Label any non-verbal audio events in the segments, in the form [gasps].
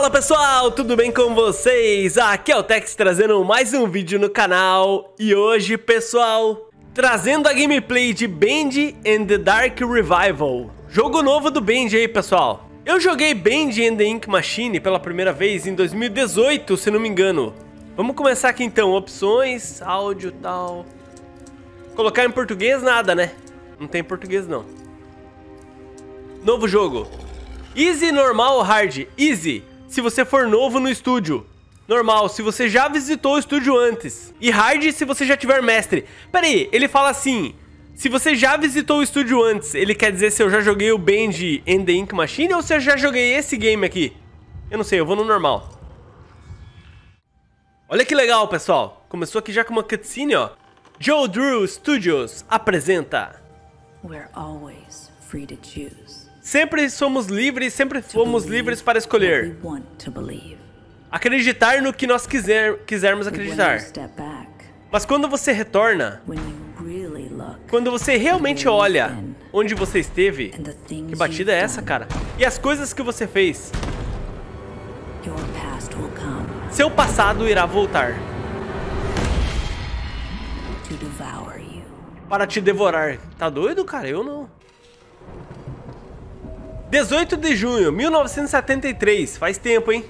Fala pessoal, tudo bem com vocês? Aqui é o Tex trazendo mais um vídeo no canal E hoje pessoal, trazendo a gameplay de Band and the Dark Revival Jogo novo do Band aí pessoal Eu joguei Band and the Ink Machine pela primeira vez em 2018, se não me engano Vamos começar aqui então, opções, áudio tal Colocar em português nada né? Não tem português não Novo jogo Easy, normal ou hard? Easy se você for novo no estúdio. Normal, se você já visitou o estúdio antes. E hard se você já tiver mestre. Pera aí, ele fala assim... Se você já visitou o estúdio antes, ele quer dizer se eu já joguei o Band and the Ink Machine ou se eu já joguei esse game aqui? Eu não sei, eu vou no normal. Olha que legal, pessoal. Começou aqui já com uma cutscene, ó. Joe Drew Studios apresenta... We're always free to choose. Sempre somos livres, sempre fomos livres para escolher. Acreditar no que nós quiser, quisermos acreditar. Mas quando você retorna, quando você realmente olha onde você esteve, que batida é essa, cara? E as coisas que você fez, seu passado irá voltar para te devorar. Tá doido, cara? Eu não. 18 de junho, 1973. Faz tempo, hein?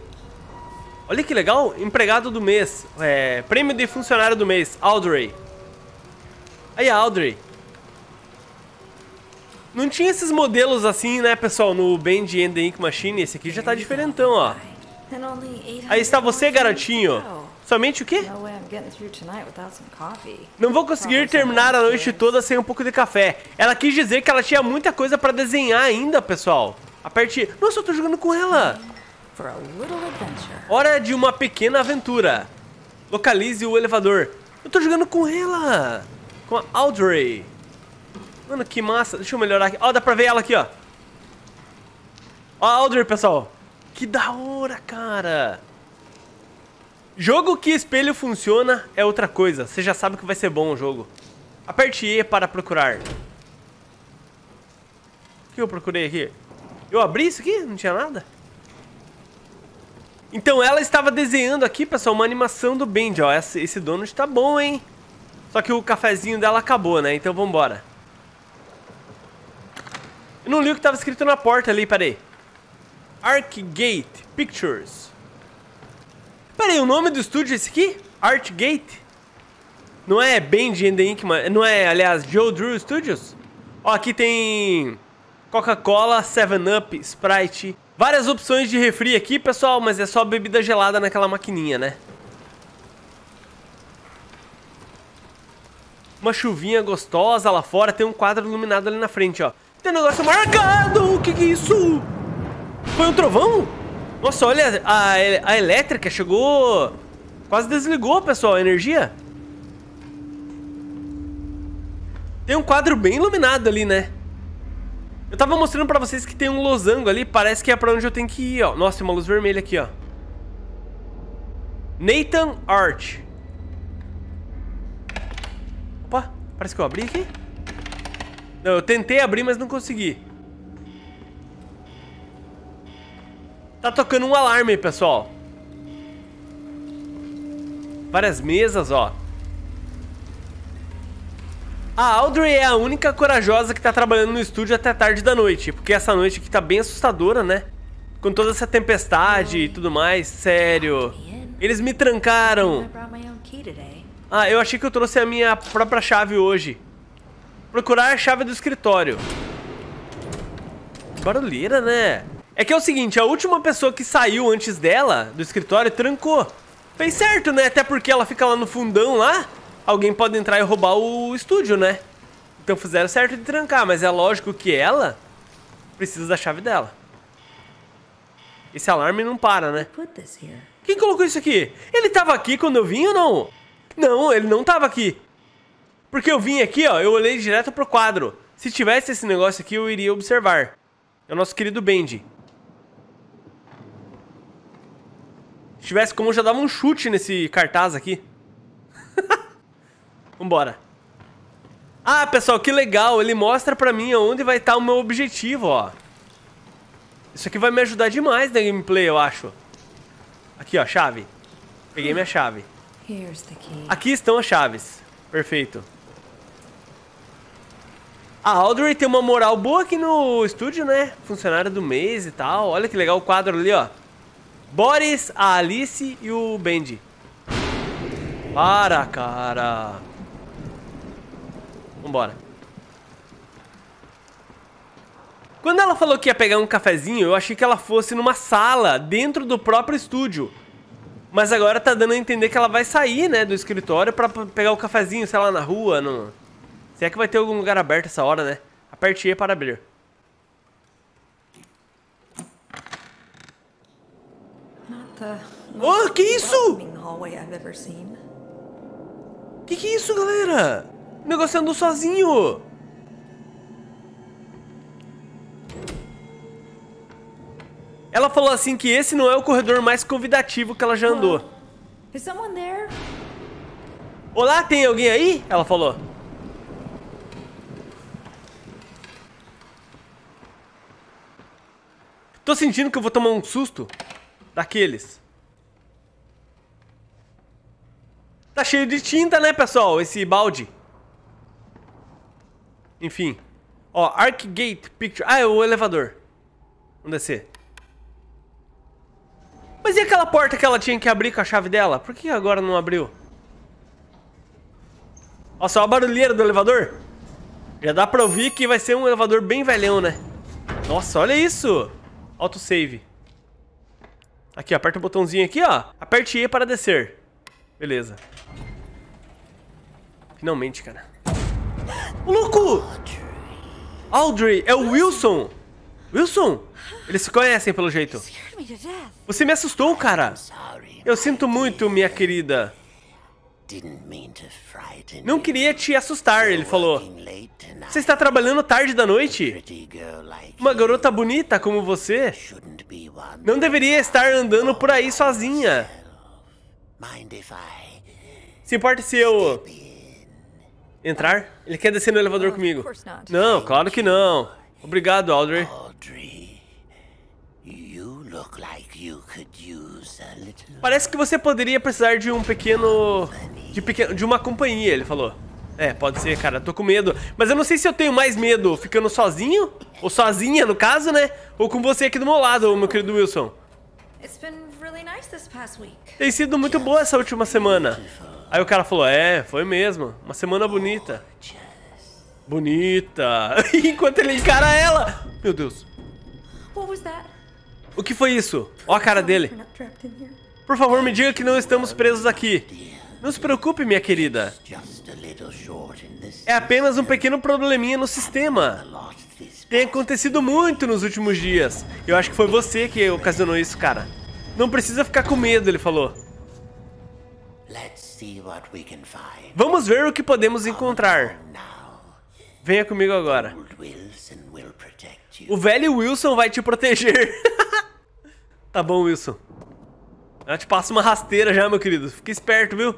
Olha que legal. Empregado do mês. É, prêmio de funcionário do mês. Audrey. Aí Audrey. Não tinha esses modelos assim, né, pessoal? No Band and the Ink Machine. Esse aqui já tá diferentão, ó. Aí está você, garotinho. Somente o quê? Não vou conseguir terminar a noite toda sem um pouco de café. Ela quis dizer que ela tinha muita coisa para desenhar ainda, pessoal. Aperte... Nossa, eu tô jogando com ela. Hora de uma pequena aventura. Localize o elevador. Eu tô jogando com ela. Com a Audrey. Mano, que massa. Deixa eu melhorar aqui. Ó, oh, dá pra ver ela aqui, ó. Ó a Audrey, pessoal. Que da hora, cara. Jogo que espelho funciona é outra coisa, você já sabe que vai ser bom o jogo. Aperte E para procurar. O que eu procurei aqui? Eu abri isso aqui? Não tinha nada? Então ela estava desenhando aqui, pessoal, uma animação do Bendy, Esse, esse donut tá bom, hein? Só que o cafezinho dela acabou, né? Então vambora. Eu não li o que estava escrito na porta ali, peraí. Arcgate Pictures. Pera aí, o nome do estúdio é esse aqui? Artgate? Não é Band and the Inkman? Não é, aliás, Joe Drew Studios? Ó, aqui tem Coca-Cola, 7-Up, Sprite. Várias opções de refri aqui, pessoal, mas é só bebida gelada naquela maquininha, né? Uma chuvinha gostosa lá fora, tem um quadro iluminado ali na frente, ó. Tem um negócio marcado! O que que é isso? Foi um trovão? Nossa, olha, a, a elétrica chegou... Quase desligou, pessoal, a energia. Tem um quadro bem iluminado ali, né? Eu tava mostrando pra vocês que tem um losango ali, parece que é pra onde eu tenho que ir, ó. Nossa, tem uma luz vermelha aqui, ó. Nathan Art. Opa, parece que eu abri aqui. Não, eu tentei abrir, mas não consegui. Tá tocando um alarme, pessoal. Várias mesas, ó. A Audrey é a única corajosa que tá trabalhando no estúdio até tarde da noite, porque essa noite aqui tá bem assustadora, né? Com toda essa tempestade e tudo mais, sério. Eles me trancaram. Ah, eu achei que eu trouxe a minha própria chave hoje. Procurar a chave do escritório. Barulheira, né? É que é o seguinte, a última pessoa que saiu antes dela do escritório trancou. Fez certo, né? Até porque ela fica lá no fundão lá. Alguém pode entrar e roubar o estúdio, né? Então fizeram certo de trancar, mas é lógico que ela precisa da chave dela. Esse alarme não para, né? Quem colocou isso aqui? Ele tava aqui quando eu vim ou não? Não, ele não tava aqui. Porque eu vim aqui, ó, eu olhei direto pro quadro. Se tivesse esse negócio aqui, eu iria observar. É o nosso querido Bendy. Se tivesse como, eu já dava um chute nesse cartaz aqui. [laughs] Vambora. Ah, pessoal, que legal. Ele mostra pra mim onde vai estar tá o meu objetivo, ó. Isso aqui vai me ajudar demais na gameplay, eu acho. Aqui, ó, chave. Peguei minha chave. Aqui estão as chaves. Perfeito. A ah, Audrey tem uma moral boa aqui no estúdio, né? Funcionária do mês e tal. Olha que legal o quadro ali, ó. Boris, a Alice e o Bendy. Para, cara. Vambora. Quando ela falou que ia pegar um cafezinho, eu achei que ela fosse numa sala, dentro do próprio estúdio. Mas agora tá dando a entender que ela vai sair, né, do escritório pra pegar o cafezinho, sei lá, na rua, no... Se é que vai ter algum lugar aberto essa hora, né? Aperte E para abrir. Oh, que isso? É que que é isso, galera? O negócio andou sozinho. Ela falou assim que esse não é o corredor mais convidativo que ela já andou. Olá, tem alguém aí? Ela falou. Tô sentindo que eu vou tomar um susto daqueles. Tá cheio de tinta, né, pessoal? Esse balde. Enfim. Ó, Gate Picture. Ah, é o elevador. Vamos descer. Mas e aquela porta que ela tinha que abrir com a chave dela? Por que agora não abriu? Ó, só a barulheira do elevador. Já dá pra ouvir que vai ser um elevador bem velhão, né? Nossa, olha isso! Autosave. Aqui, aperta o botãozinho aqui, ó. Aperte E para descer. Beleza. Finalmente, cara. O louco! Audrey, é o Wilson! Wilson! Eles se conhecem pelo jeito. Você me assustou, cara. Eu sinto muito, minha querida. Não queria te assustar, ele falou. Você está trabalhando tarde da noite? Uma garota bonita como você não deveria estar andando por aí sozinha. Se importa se eu entrar? Ele quer descer no elevador comigo. Não, claro que não. Obrigado, Audrey. Parece que você poderia precisar de um pequeno de, pequeno, de uma companhia, ele falou. É, pode ser, cara. Tô com medo. Mas eu não sei se eu tenho mais medo ficando sozinho, ou sozinha, no caso, né? Ou com você aqui do meu lado, meu querido Wilson. Tem sido muito boa essa última semana. Aí o cara falou, é, foi mesmo. Uma semana bonita. Bonita. [laughs] Enquanto ele encara ela. Meu Deus. O que foi isso? Ó a cara oh, dele. Por favor, me diga que não estamos presos aqui. Não se preocupe, minha querida. É apenas um pequeno probleminha no sistema. Tem acontecido muito nos últimos dias. Eu acho que foi você que ocasionou isso, cara. Não precisa ficar com medo, ele falou. Vamos ver o que podemos encontrar. Venha comigo agora. O velho Wilson vai te proteger. [laughs] tá bom, Wilson. Ela te passa uma rasteira já, meu querido. Fica esperto, viu?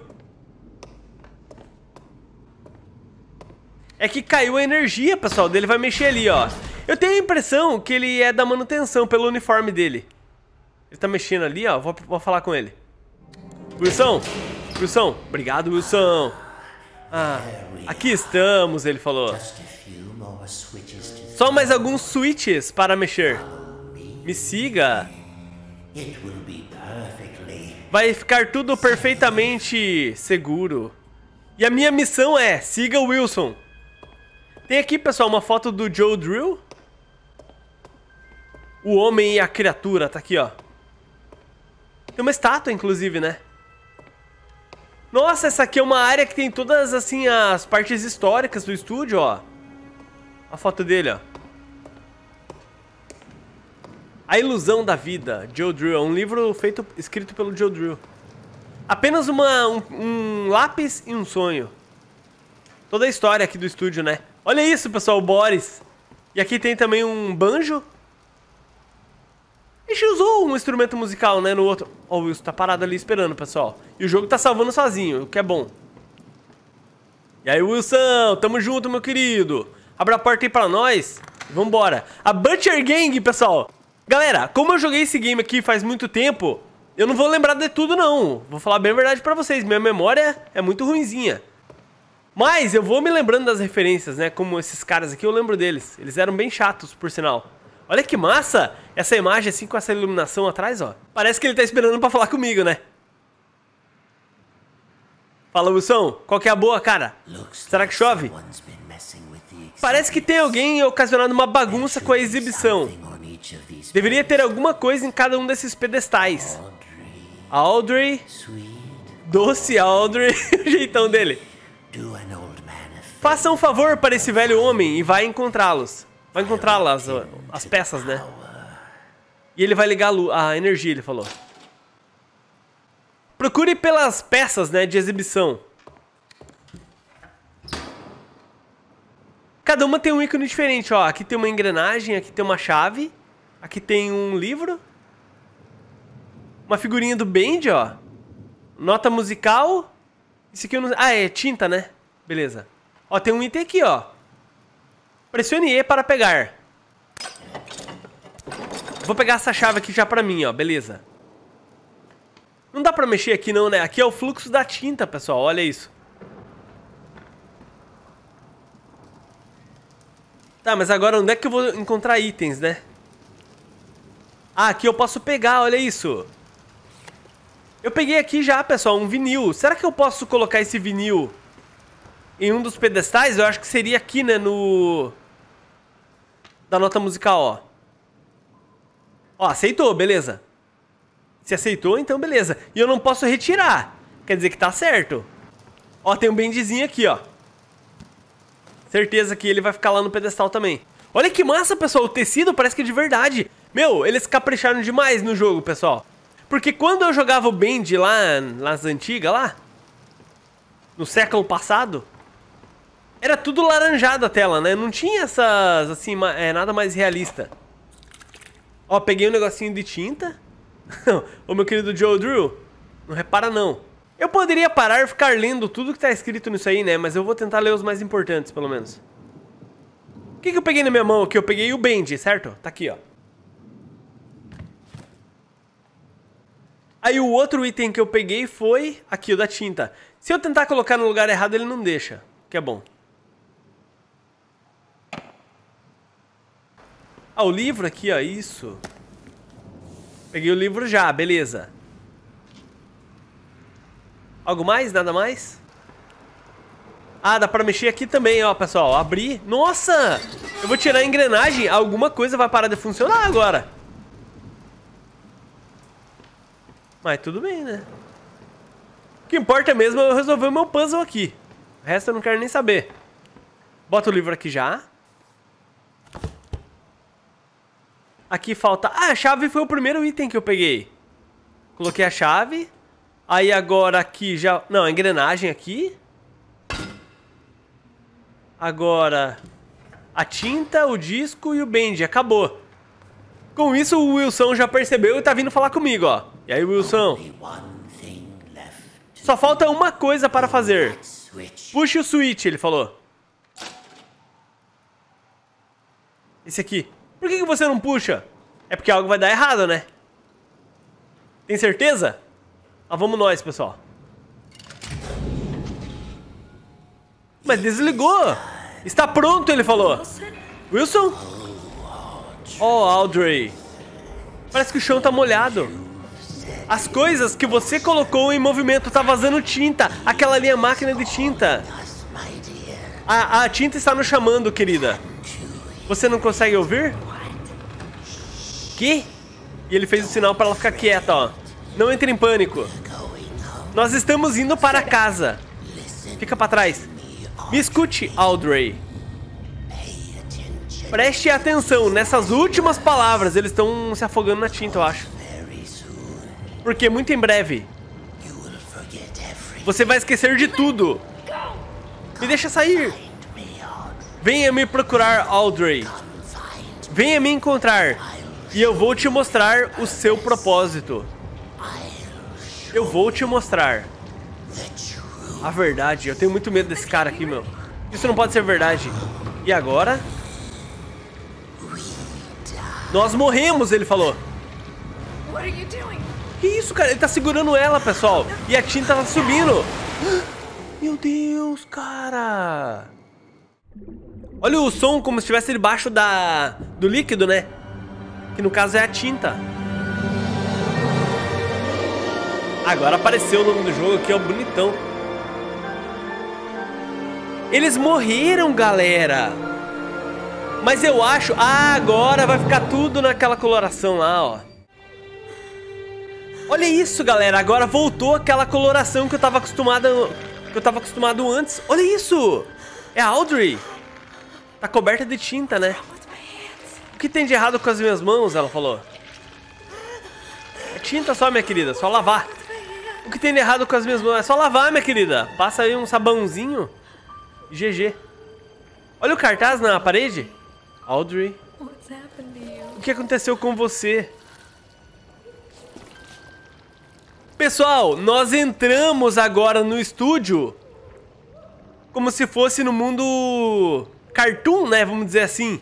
É que caiu a energia, pessoal. Dele vai mexer ali, ó. Eu tenho a impressão que ele é da manutenção pelo uniforme dele. Ele tá mexendo ali, ó. Vou, vou falar com ele. Wilson! Wilson! Obrigado, Wilson! Ah, aqui estamos, ele falou. Só mais alguns switches para mexer. Me siga. It will be perfect. Vai ficar tudo perfeitamente seguro. E a minha missão é, siga o Wilson. Tem aqui, pessoal, uma foto do Joe Drill. O homem e a criatura, tá aqui, ó. Tem uma estátua, inclusive, né? Nossa, essa aqui é uma área que tem todas, assim, as partes históricas do estúdio, ó. A foto dele, ó. A Ilusão da Vida, Joe Drew. É um livro feito, escrito pelo Joe Drew. Apenas uma, um, um lápis e um sonho. Toda a história aqui do estúdio, né? Olha isso, pessoal, o Boris. E aqui tem também um banjo. A gente usou um instrumento musical, né, no outro. Ó, oh, o Wilson tá parado ali esperando, pessoal. E o jogo tá salvando sozinho, o que é bom. E aí, Wilson, tamo junto, meu querido. Abra a porta aí pra nós. Vambora. A Butcher Gang, pessoal. Galera, como eu joguei esse game aqui faz muito tempo, eu não vou lembrar de tudo não. Vou falar bem a verdade pra vocês, minha memória é muito ruinzinha. Mas eu vou me lembrando das referências, né? Como esses caras aqui, eu lembro deles. Eles eram bem chatos, por sinal. Olha que massa essa imagem assim com essa iluminação atrás, ó. Parece que ele tá esperando pra falar comigo, né? Fala, Wilson. Qual que é a boa, cara? Será que chove? Parece que tem alguém ocasionando uma bagunça com a exibição. Deveria ter alguma coisa em cada um desses pedestais. Audrey. Doce Audrey. [laughs] o jeitão dele. Faça um favor para esse velho homem e vai encontrá-los. Vai encontrá-las, as peças, né? E ele vai ligar a, a energia, ele falou. Procure pelas peças, né, de exibição. Cada uma tem um ícone diferente, ó. Aqui tem uma engrenagem, aqui tem uma chave. Aqui tem um livro. Uma figurinha do band, ó. Nota musical. Isso aqui eu não... Ah, é tinta, né? Beleza. Ó, tem um item aqui, ó. Pressione E para pegar. Vou pegar essa chave aqui já pra mim, ó. Beleza. Não dá pra mexer aqui não, né? Aqui é o fluxo da tinta, pessoal. Olha isso. Tá, mas agora onde é que eu vou encontrar itens, né? Ah, aqui eu posso pegar, olha isso. Eu peguei aqui já, pessoal, um vinil. Será que eu posso colocar esse vinil em um dos pedestais? Eu acho que seria aqui, né, no... Da nota musical, ó. Ó, aceitou, beleza. Se aceitou, então beleza. E eu não posso retirar. Quer dizer que tá certo. Ó, tem um bendizinho aqui, ó. Certeza que ele vai ficar lá no pedestal também. Olha que massa, pessoal. O tecido parece que é de verdade. Meu, eles capricharam demais no jogo, pessoal. Porque quando eu jogava o Bend lá nas antigas, lá, no século passado, era tudo laranjado a tela, né? Não tinha essas, assim, é, nada mais realista. Ó, peguei um negocinho de tinta. [laughs] Ô, meu querido Joe Drew, não repara não. Eu poderia parar e ficar lendo tudo que tá escrito nisso aí, né? Mas eu vou tentar ler os mais importantes, pelo menos. O que, que eu peguei na minha mão aqui? Eu peguei o Bend, certo? Tá aqui, ó. Aí o outro item que eu peguei foi aqui, o da tinta. Se eu tentar colocar no lugar errado, ele não deixa, que é bom. Ah, o livro aqui, ó, isso. Peguei o livro já, beleza. Algo mais? Nada mais? Ah, dá pra mexer aqui também, ó, pessoal. Abrir. Nossa! Eu vou tirar a engrenagem, alguma coisa vai parar de funcionar agora. Mas tudo bem, né? O que importa é mesmo é eu resolver o meu puzzle aqui. O resto eu não quero nem saber. Bota o livro aqui já. Aqui falta... Ah, a chave foi o primeiro item que eu peguei. Coloquei a chave. Aí agora aqui já... Não, a engrenagem aqui. Agora... A tinta, o disco e o bend. Acabou. Com isso, o Wilson já percebeu e tá vindo falar comigo, ó. E aí, Wilson? Só falta uma coisa para fazer. Puxe o switch, ele falou. Esse aqui. Por que, que você não puxa? É porque algo vai dar errado, né? Tem certeza? Ah, vamos nós, pessoal. Mas desligou. Está pronto, ele falou. Wilson? Oh, oh Audrey. Parece que o chão está molhado. As coisas que você colocou em movimento, tá vazando tinta. Aquela ali é a máquina de tinta. A, a tinta está nos chamando, querida. Você não consegue ouvir? Que? E ele fez o sinal para ela ficar quieta, ó. Não entre em pânico. Nós estamos indo para casa. Fica para trás. Me escute, Audrey. Preste atenção nessas últimas palavras. Eles estão se afogando na tinta, eu acho. Porque muito em breve você vai esquecer de tudo. Me deixa sair. Venha me procurar, Audrey. Venha me encontrar. E eu vou te mostrar o seu propósito. Eu vou te mostrar. A verdade. Eu tenho muito medo desse cara aqui, meu. Isso não pode ser verdade. E agora? Nós morremos, ele falou. Que isso, cara? Ele tá segurando ela, pessoal. E a tinta tá subindo. Meu Deus, cara. Olha o som como se estivesse debaixo da... do líquido, né? Que no caso é a tinta. Agora apareceu o nome do jogo que é o bonitão. Eles morreram, galera. Mas eu acho... Ah, agora vai ficar tudo naquela coloração lá, ó. Olha isso, galera. Agora voltou aquela coloração que eu tava acostumado, que eu tava acostumado antes. Olha isso! É a Audrey. Tá coberta de tinta, né? O que tem de errado com as minhas mãos? Ela falou. É tinta só, minha querida. Só lavar. O que tem de errado com as minhas mãos? É só lavar, minha querida. Passa aí um sabãozinho. GG. Olha o cartaz na parede. Audrey. O que aconteceu com você? Pessoal, nós entramos agora no estúdio como se fosse no mundo cartoon, né? Vamos dizer assim.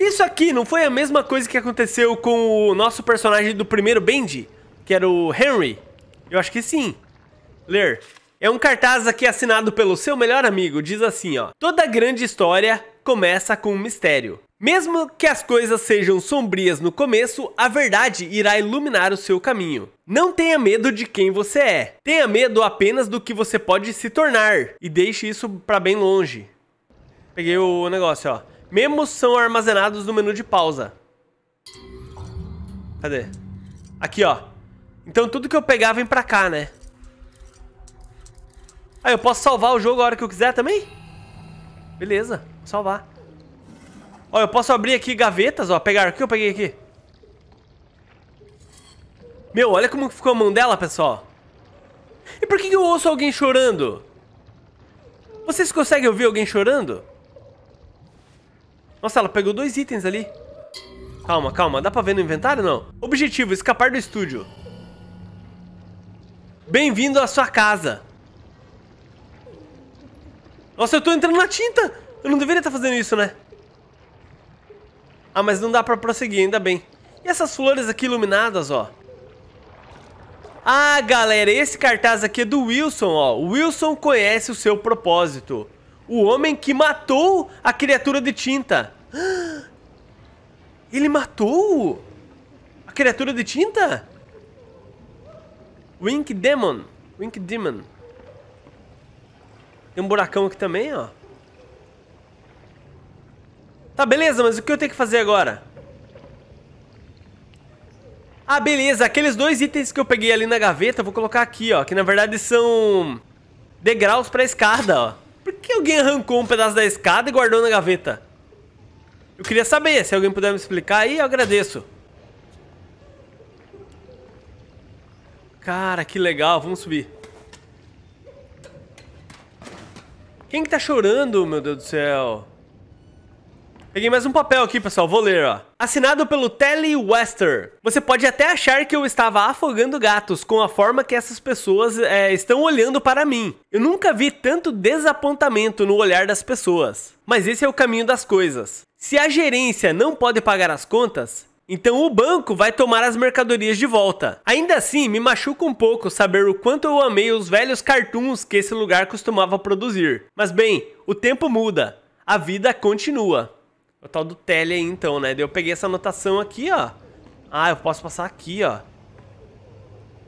Isso aqui não foi a mesma coisa que aconteceu com o nosso personagem do primeiro Bendy, que era o Henry? Eu acho que sim. Ler. É um cartaz aqui assinado pelo seu melhor amigo, diz assim, ó. Toda grande história começa com um mistério. Mesmo que as coisas sejam sombrias no começo, a verdade irá iluminar o seu caminho. Não tenha medo de quem você é. Tenha medo apenas do que você pode se tornar e deixe isso para bem longe. Peguei o negócio, ó. Memos são armazenados no menu de pausa. Cadê? Aqui, ó. Então tudo que eu pegar vem pra cá, né? Ah, eu posso salvar o jogo a hora que eu quiser também? Beleza, vou salvar. Ó, eu posso abrir aqui gavetas, ó. Pegar o que eu peguei aqui. Meu, olha como ficou a mão dela, pessoal. E por que eu ouço alguém chorando? Vocês conseguem ouvir alguém chorando? Nossa, ela pegou dois itens ali. Calma, calma. Dá pra ver no inventário, não? Objetivo, escapar do estúdio. Bem-vindo à sua casa. Nossa, eu tô entrando na tinta. Eu não deveria estar tá fazendo isso, né? Ah, mas não dá pra prosseguir, ainda bem. E essas flores aqui iluminadas, ó? Ah, galera, esse cartaz aqui é do Wilson, ó. O Wilson conhece o seu propósito. O homem que matou a criatura de tinta. [gasps] Ele matou a criatura de tinta? Wink Demon. Wink Demon. Tem um buracão aqui também, ó. Tá, beleza, mas o que eu tenho que fazer agora? Ah, beleza, aqueles dois itens que eu peguei ali na gaveta, vou colocar aqui, ó. Que na verdade são degraus pra escada, ó. Por que alguém arrancou um pedaço da escada e guardou na gaveta? Eu queria saber, se alguém puder me explicar aí, eu agradeço. Cara, que legal, vamos subir. Quem que tá chorando, meu Deus do céu? Peguei mais um papel aqui, pessoal. Vou ler, ó. Assinado pelo Telly Wester. Você pode até achar que eu estava afogando gatos com a forma que essas pessoas é, estão olhando para mim. Eu nunca vi tanto desapontamento no olhar das pessoas. Mas esse é o caminho das coisas. Se a gerência não pode pagar as contas, então o banco vai tomar as mercadorias de volta. Ainda assim, me machuca um pouco saber o quanto eu amei os velhos cartoons que esse lugar costumava produzir. Mas bem, o tempo muda, a vida continua. O tal do tele aí, então, né? Daí eu peguei essa anotação aqui, ó. Ah, eu posso passar aqui, ó.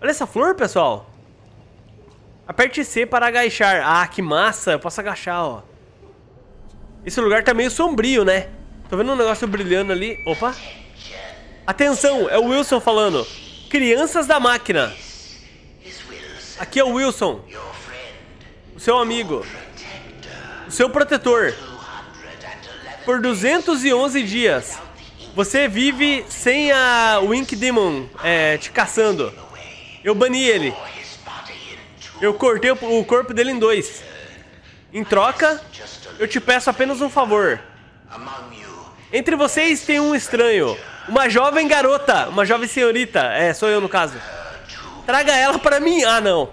Olha essa flor, pessoal. Aperte C para agachar. Ah, que massa. Eu posso agachar, ó. Esse lugar tá meio sombrio, né? Tô vendo um negócio brilhando ali. Opa. Atenção, é o Wilson falando. Crianças da máquina. Aqui é o Wilson. O seu amigo. O seu protetor por 211 dias. Você vive sem a Wink Demon é, te caçando. Eu bani ele. Eu cortei o corpo dele em dois. Em troca, eu te peço apenas um favor. Entre vocês tem um estranho. Uma jovem garota. Uma jovem senhorita. É, sou eu no caso. Traga ela pra mim. Ah, não.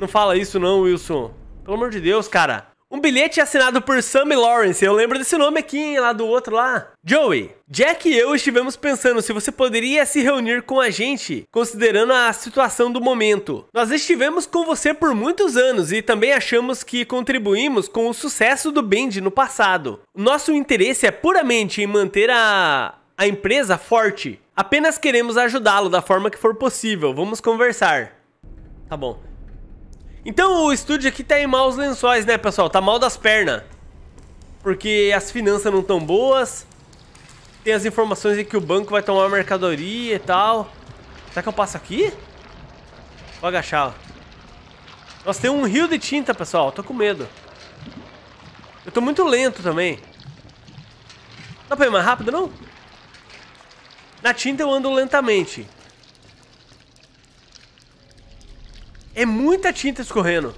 Não fala isso não, Wilson. Pelo amor de Deus, cara. Um bilhete assinado por Sam Lawrence, eu lembro desse nome aqui, lá do outro lá. Joey, Jack e eu estivemos pensando se você poderia se reunir com a gente, considerando a situação do momento. Nós estivemos com você por muitos anos e também achamos que contribuímos com o sucesso do band no passado. Nosso interesse é puramente em manter a, a empresa forte. Apenas queremos ajudá-lo da forma que for possível. Vamos conversar. Tá bom. Então o estúdio aqui tá em maus lençóis, né, pessoal? Tá mal das pernas. Porque as finanças não tão boas. Tem as informações de que o banco vai tomar mercadoria e tal. Será que eu passo aqui? Vou agachar, ó. Nossa, tem um rio de tinta, pessoal. Tô com medo. Eu tô muito lento também. Dá pra ir mais rápido, não? Na tinta eu ando lentamente. É muita tinta escorrendo.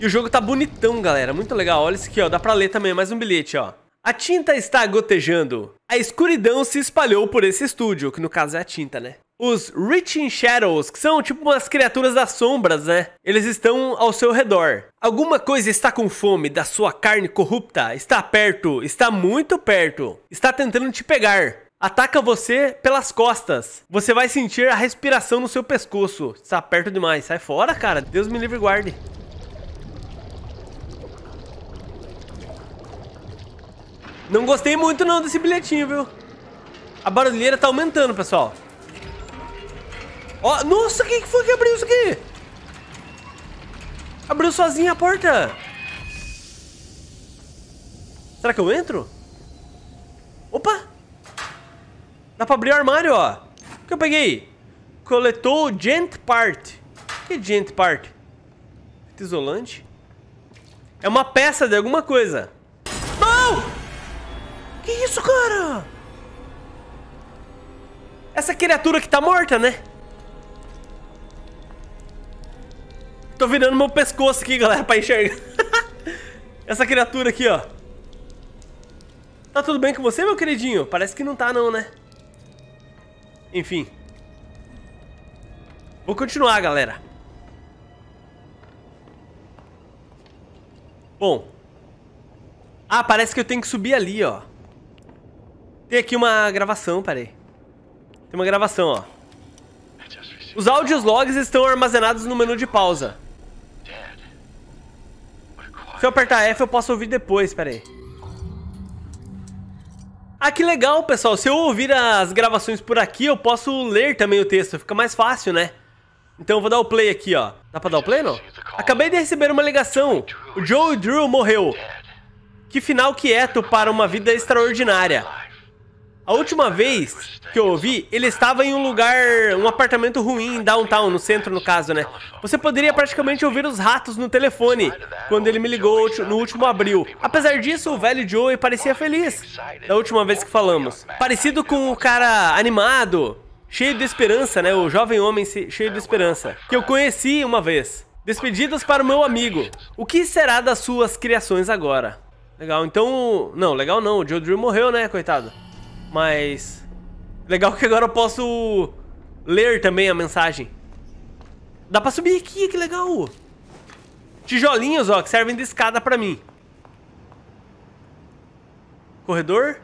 E o jogo tá bonitão, galera. Muito legal. Olha isso aqui, ó. Dá pra ler também mais um bilhete, ó. A tinta está gotejando. A escuridão se espalhou por esse estúdio, que no caso é a tinta, né? Os Reaching Shadows, que são tipo umas criaturas das sombras, né? Eles estão ao seu redor. Alguma coisa está com fome da sua carne corrupta. Está perto, está muito perto. Está tentando te pegar ataca você pelas costas. Você vai sentir a respiração no seu pescoço. Está perto demais. Sai fora, cara. Deus me livre e guarde. Não gostei muito não desse bilhetinho, viu? A barulheira tá aumentando, pessoal. Ó, oh, nossa, quem que foi que abriu isso aqui? Abriu sozinha a porta. Será que eu entro? Opa! Dá pra abrir o armário, ó. O que eu peguei? Coletou gent part. O que é gent part? isolante? É uma peça de alguma coisa. Não! Que isso, cara? Essa criatura que tá morta, né? Tô virando meu pescoço aqui, galera, pra enxergar. [laughs] Essa criatura aqui, ó. Tá tudo bem com você, meu queridinho? Parece que não tá, não, né? Enfim. Vou continuar, galera. Bom. Ah, parece que eu tenho que subir ali, ó. Tem aqui uma gravação, parei. Tem uma gravação, ó. Os áudios logs estão armazenados no menu de pausa. Se eu apertar F, eu posso ouvir depois, peraí. Ah, que legal, pessoal. Se eu ouvir as gravações por aqui, eu posso ler também o texto. Fica mais fácil, né? Então eu vou dar o play aqui, ó. Dá pra dar o play, não? Acabei de receber uma ligação. O Joe Drew morreu. Que final quieto é, para uma vida extraordinária. A última vez que eu ouvi, ele estava em um lugar, um apartamento ruim em downtown, no centro no caso, né? Você poderia praticamente ouvir os ratos no telefone quando ele me ligou no último abril. Apesar disso, o velho Joey parecia feliz da última vez que falamos. Parecido com o cara animado, cheio de esperança, né? O jovem homem cheio de esperança, que eu conheci uma vez. Despedidas para o meu amigo. O que será das suas criações agora? Legal, então... Não, legal não, o Joe Drew morreu, né, coitado? Mas... Legal que agora eu posso ler também a mensagem. Dá pra subir aqui, que legal! Tijolinhos, ó, que servem de escada pra mim. Corredor.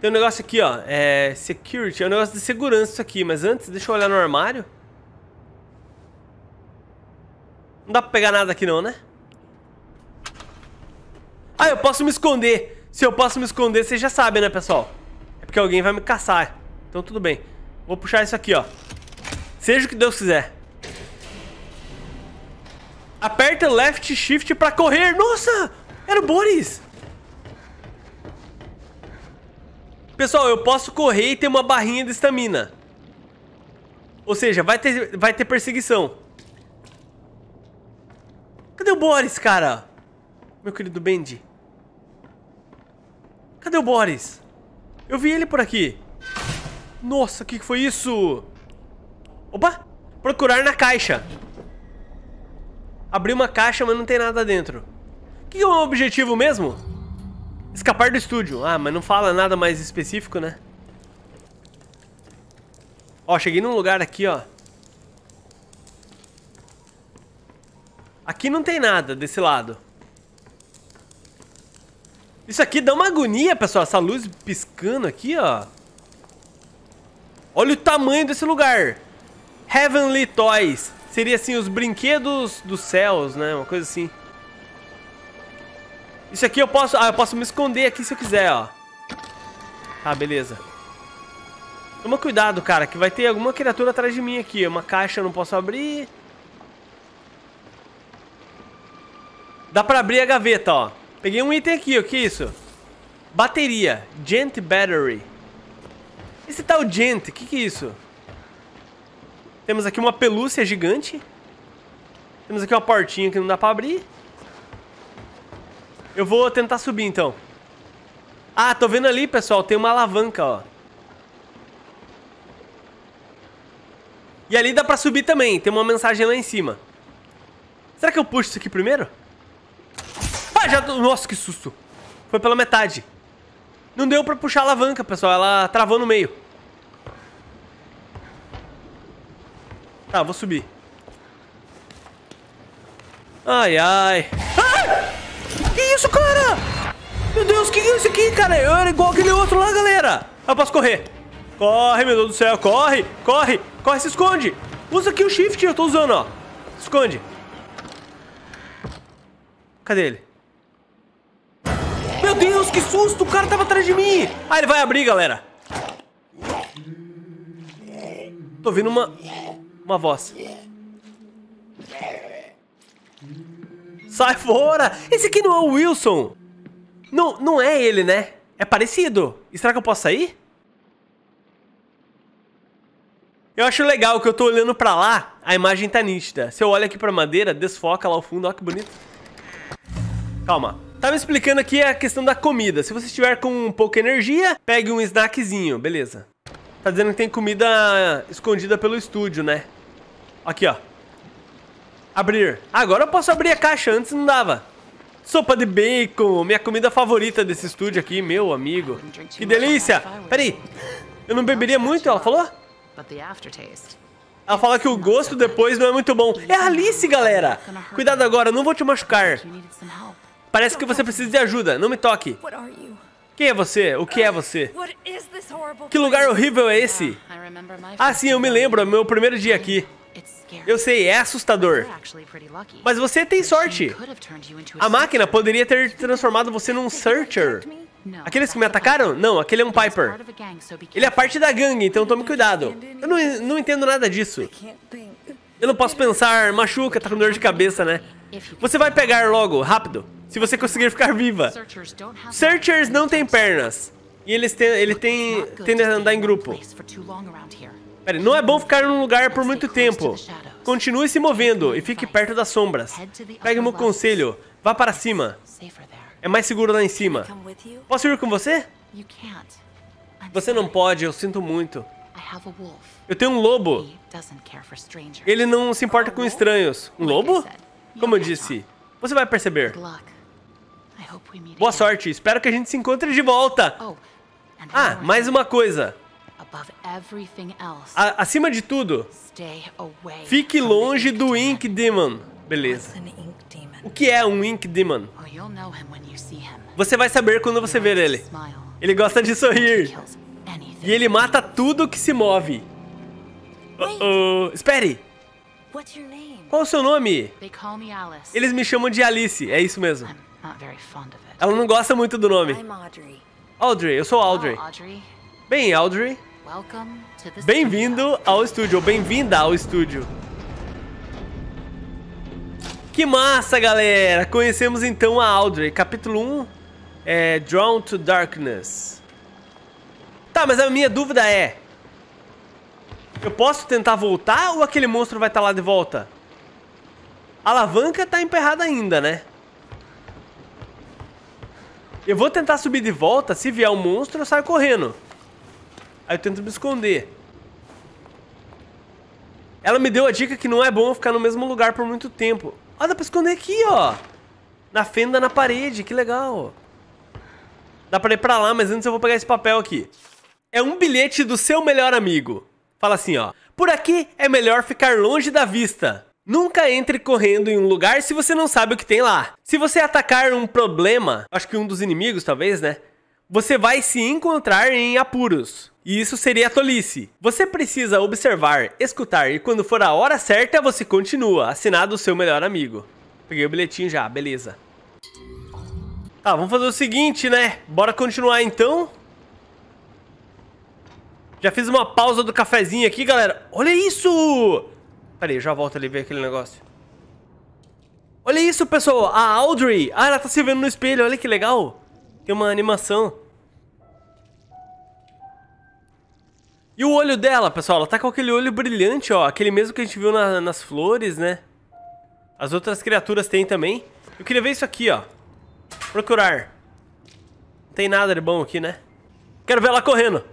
Tem um negócio aqui, ó. É security. É um negócio de segurança isso aqui. Mas antes, deixa eu olhar no armário. Não dá pra pegar nada aqui não, né? Ah, eu posso me esconder. Se eu posso me esconder, vocês já sabem, né, pessoal? É porque alguém vai me caçar. Então tudo bem. Vou puxar isso aqui, ó. Seja o que Deus quiser. Aperta left shift pra correr. Nossa! Era o Boris! Pessoal, eu posso correr e ter uma barrinha de estamina. Ou seja, vai ter, vai ter perseguição. Cadê o Boris, cara? Meu querido Bendy. Cadê o Boris? Eu vi ele por aqui. Nossa, o que, foi isso? Opa! Procurar na caixa. Abri uma caixa, mas não tem nada dentro. O que, é o objetivo mesmo? Escapar do estúdio. Ah, mas não fala nada mais específico, né? Ó, cheguei num lugar aqui, ó. Aqui não tem nada desse lado. Isso aqui dá uma agonia, pessoal. Essa luz piscando aqui, ó. Olha o tamanho desse lugar. Heavenly Toys. Seria assim, os brinquedos dos céus, né? Uma coisa assim. Isso aqui eu posso... Ah, eu posso me esconder aqui se eu quiser, ó. Tá, beleza. Toma cuidado, cara, que vai ter alguma criatura atrás de mim aqui. Uma caixa eu não posso abrir. Dá pra abrir a gaveta, ó. Peguei um item aqui, o que é isso? Bateria. Gent Battery. Esse tal Gent, o que, que é isso? Temos aqui uma pelúcia gigante. Temos aqui uma portinha que não dá pra abrir. Eu vou tentar subir, então. Ah, tô vendo ali, pessoal. Tem uma alavanca, ó. E ali dá pra subir também. Tem uma mensagem lá em cima. Será que eu puxo isso aqui primeiro? Ah, já... Nossa, que susto. Foi pela metade. Não deu pra puxar a alavanca, pessoal. Ela travou no meio. Tá, vou subir. Ai, ai. Ah! Que isso, cara? Meu Deus, que isso aqui, cara? Eu era igual aquele outro lá, galera. Eu posso correr. Corre, meu Deus do céu. Corre, corre. Corre, se esconde. Usa aqui o shift, eu tô usando, ó. Se esconde. Cadê ele? Meu Deus, que susto! O cara tava atrás de mim! Ah, ele vai abrir, galera. Tô ouvindo uma... Uma voz. Sai fora! Esse aqui não é o Wilson! Não, não é ele, né? É parecido. E será que eu posso sair? Eu acho legal que eu tô olhando pra lá, a imagem tá nítida. Se eu olho aqui pra madeira, desfoca lá o fundo, ó que bonito. Calma. Tava explicando aqui a questão da comida. Se você estiver com pouca energia, pegue um snackzinho, beleza. Tá dizendo que tem comida escondida pelo estúdio, né? Aqui, ó. Abrir. Agora eu posso abrir a caixa, antes não dava. Sopa de bacon, minha comida favorita desse estúdio aqui, meu amigo. Que delícia! Peraí, eu não beberia muito, ela falou? Ela fala que o gosto depois não é muito bom. É a Alice, galera! Cuidado agora, não vou te machucar. Parece que você precisa de ajuda. Não me toque. Quem é você? O que é uh, você? Que lugar horrível é esse? Ah, ah sim, eu me lembro. É meu primeiro dia aqui. Eu sei, é assustador. Mas você tem sorte. A máquina poderia ter transformado você num Searcher. Aqueles que me atacaram? Não, aquele é um Piper. Ele é parte da gangue, então tome cuidado. Eu não, não entendo nada disso. Eu não posso pensar, machuca, tá com dor de cabeça, né? Você vai pegar logo, rápido se você conseguir ficar viva. Searchers não têm pernas. E eles têm, ele tem, tendem a andar em grupo. Pera, não é bom ficar num lugar por muito tempo. Continue se movendo e fique perto das sombras. Pegue meu conselho. Vá para cima. É mais seguro lá em cima. Posso ir com você? Você não pode, eu sinto muito. Eu tenho um lobo. Ele não se importa com estranhos. Um lobo? Como eu disse, você vai perceber. Boa sorte, espero que a gente se encontre de volta. Oh, ah, mais uma coisa. A, acima de tudo, fique longe do Ink Demon. Beleza. O que é um Ink Demon? Oh, você vai saber quando você ver ele. Ele gosta de sorrir. E ele mata tudo que se move. Uh -oh. Espere! Qual o seu nome? Eles me chamam de Alice, é isso mesmo. Ela não gosta muito do nome. Audrey, eu sou Audrey. Bem, Audrey. Bem-vindo ao estúdio, ou bem-vinda ao estúdio. Que massa, galera! Conhecemos então a Audrey. Capítulo 1 é Drawn to Darkness. Tá, mas a minha dúvida é... Eu posso tentar voltar ou aquele monstro vai estar tá lá de volta? A alavanca tá emperrada ainda, né? Eu vou tentar subir de volta, se vier um monstro eu saio correndo. Aí eu tento me esconder. Ela me deu a dica que não é bom ficar no mesmo lugar por muito tempo. Ah, dá pra esconder aqui, ó. Na fenda na parede, que legal. Dá pra ir pra lá, mas antes eu vou pegar esse papel aqui. É um bilhete do seu melhor amigo. Fala assim, ó. Por aqui é melhor ficar longe da vista. Nunca entre correndo em um lugar se você não sabe o que tem lá. Se você atacar um problema, acho que um dos inimigos talvez, né? Você vai se encontrar em apuros. E isso seria tolice. Você precisa observar, escutar e quando for a hora certa você continua. Assinado o seu melhor amigo. Peguei o bilhetinho já, beleza. Tá, vamos fazer o seguinte, né? Bora continuar então. Já fiz uma pausa do cafezinho aqui, galera. Olha isso! Pera aí, já volto ali ver aquele negócio. Olha isso, pessoal. A Audrey. Ah, ela tá se vendo no espelho. Olha que legal. Tem uma animação. E o olho dela, pessoal. Ela tá com aquele olho brilhante, ó. Aquele mesmo que a gente viu na, nas flores, né? As outras criaturas têm também. Eu queria ver isso aqui, ó. Procurar. Não tem nada de bom aqui, né? Quero ver ela correndo.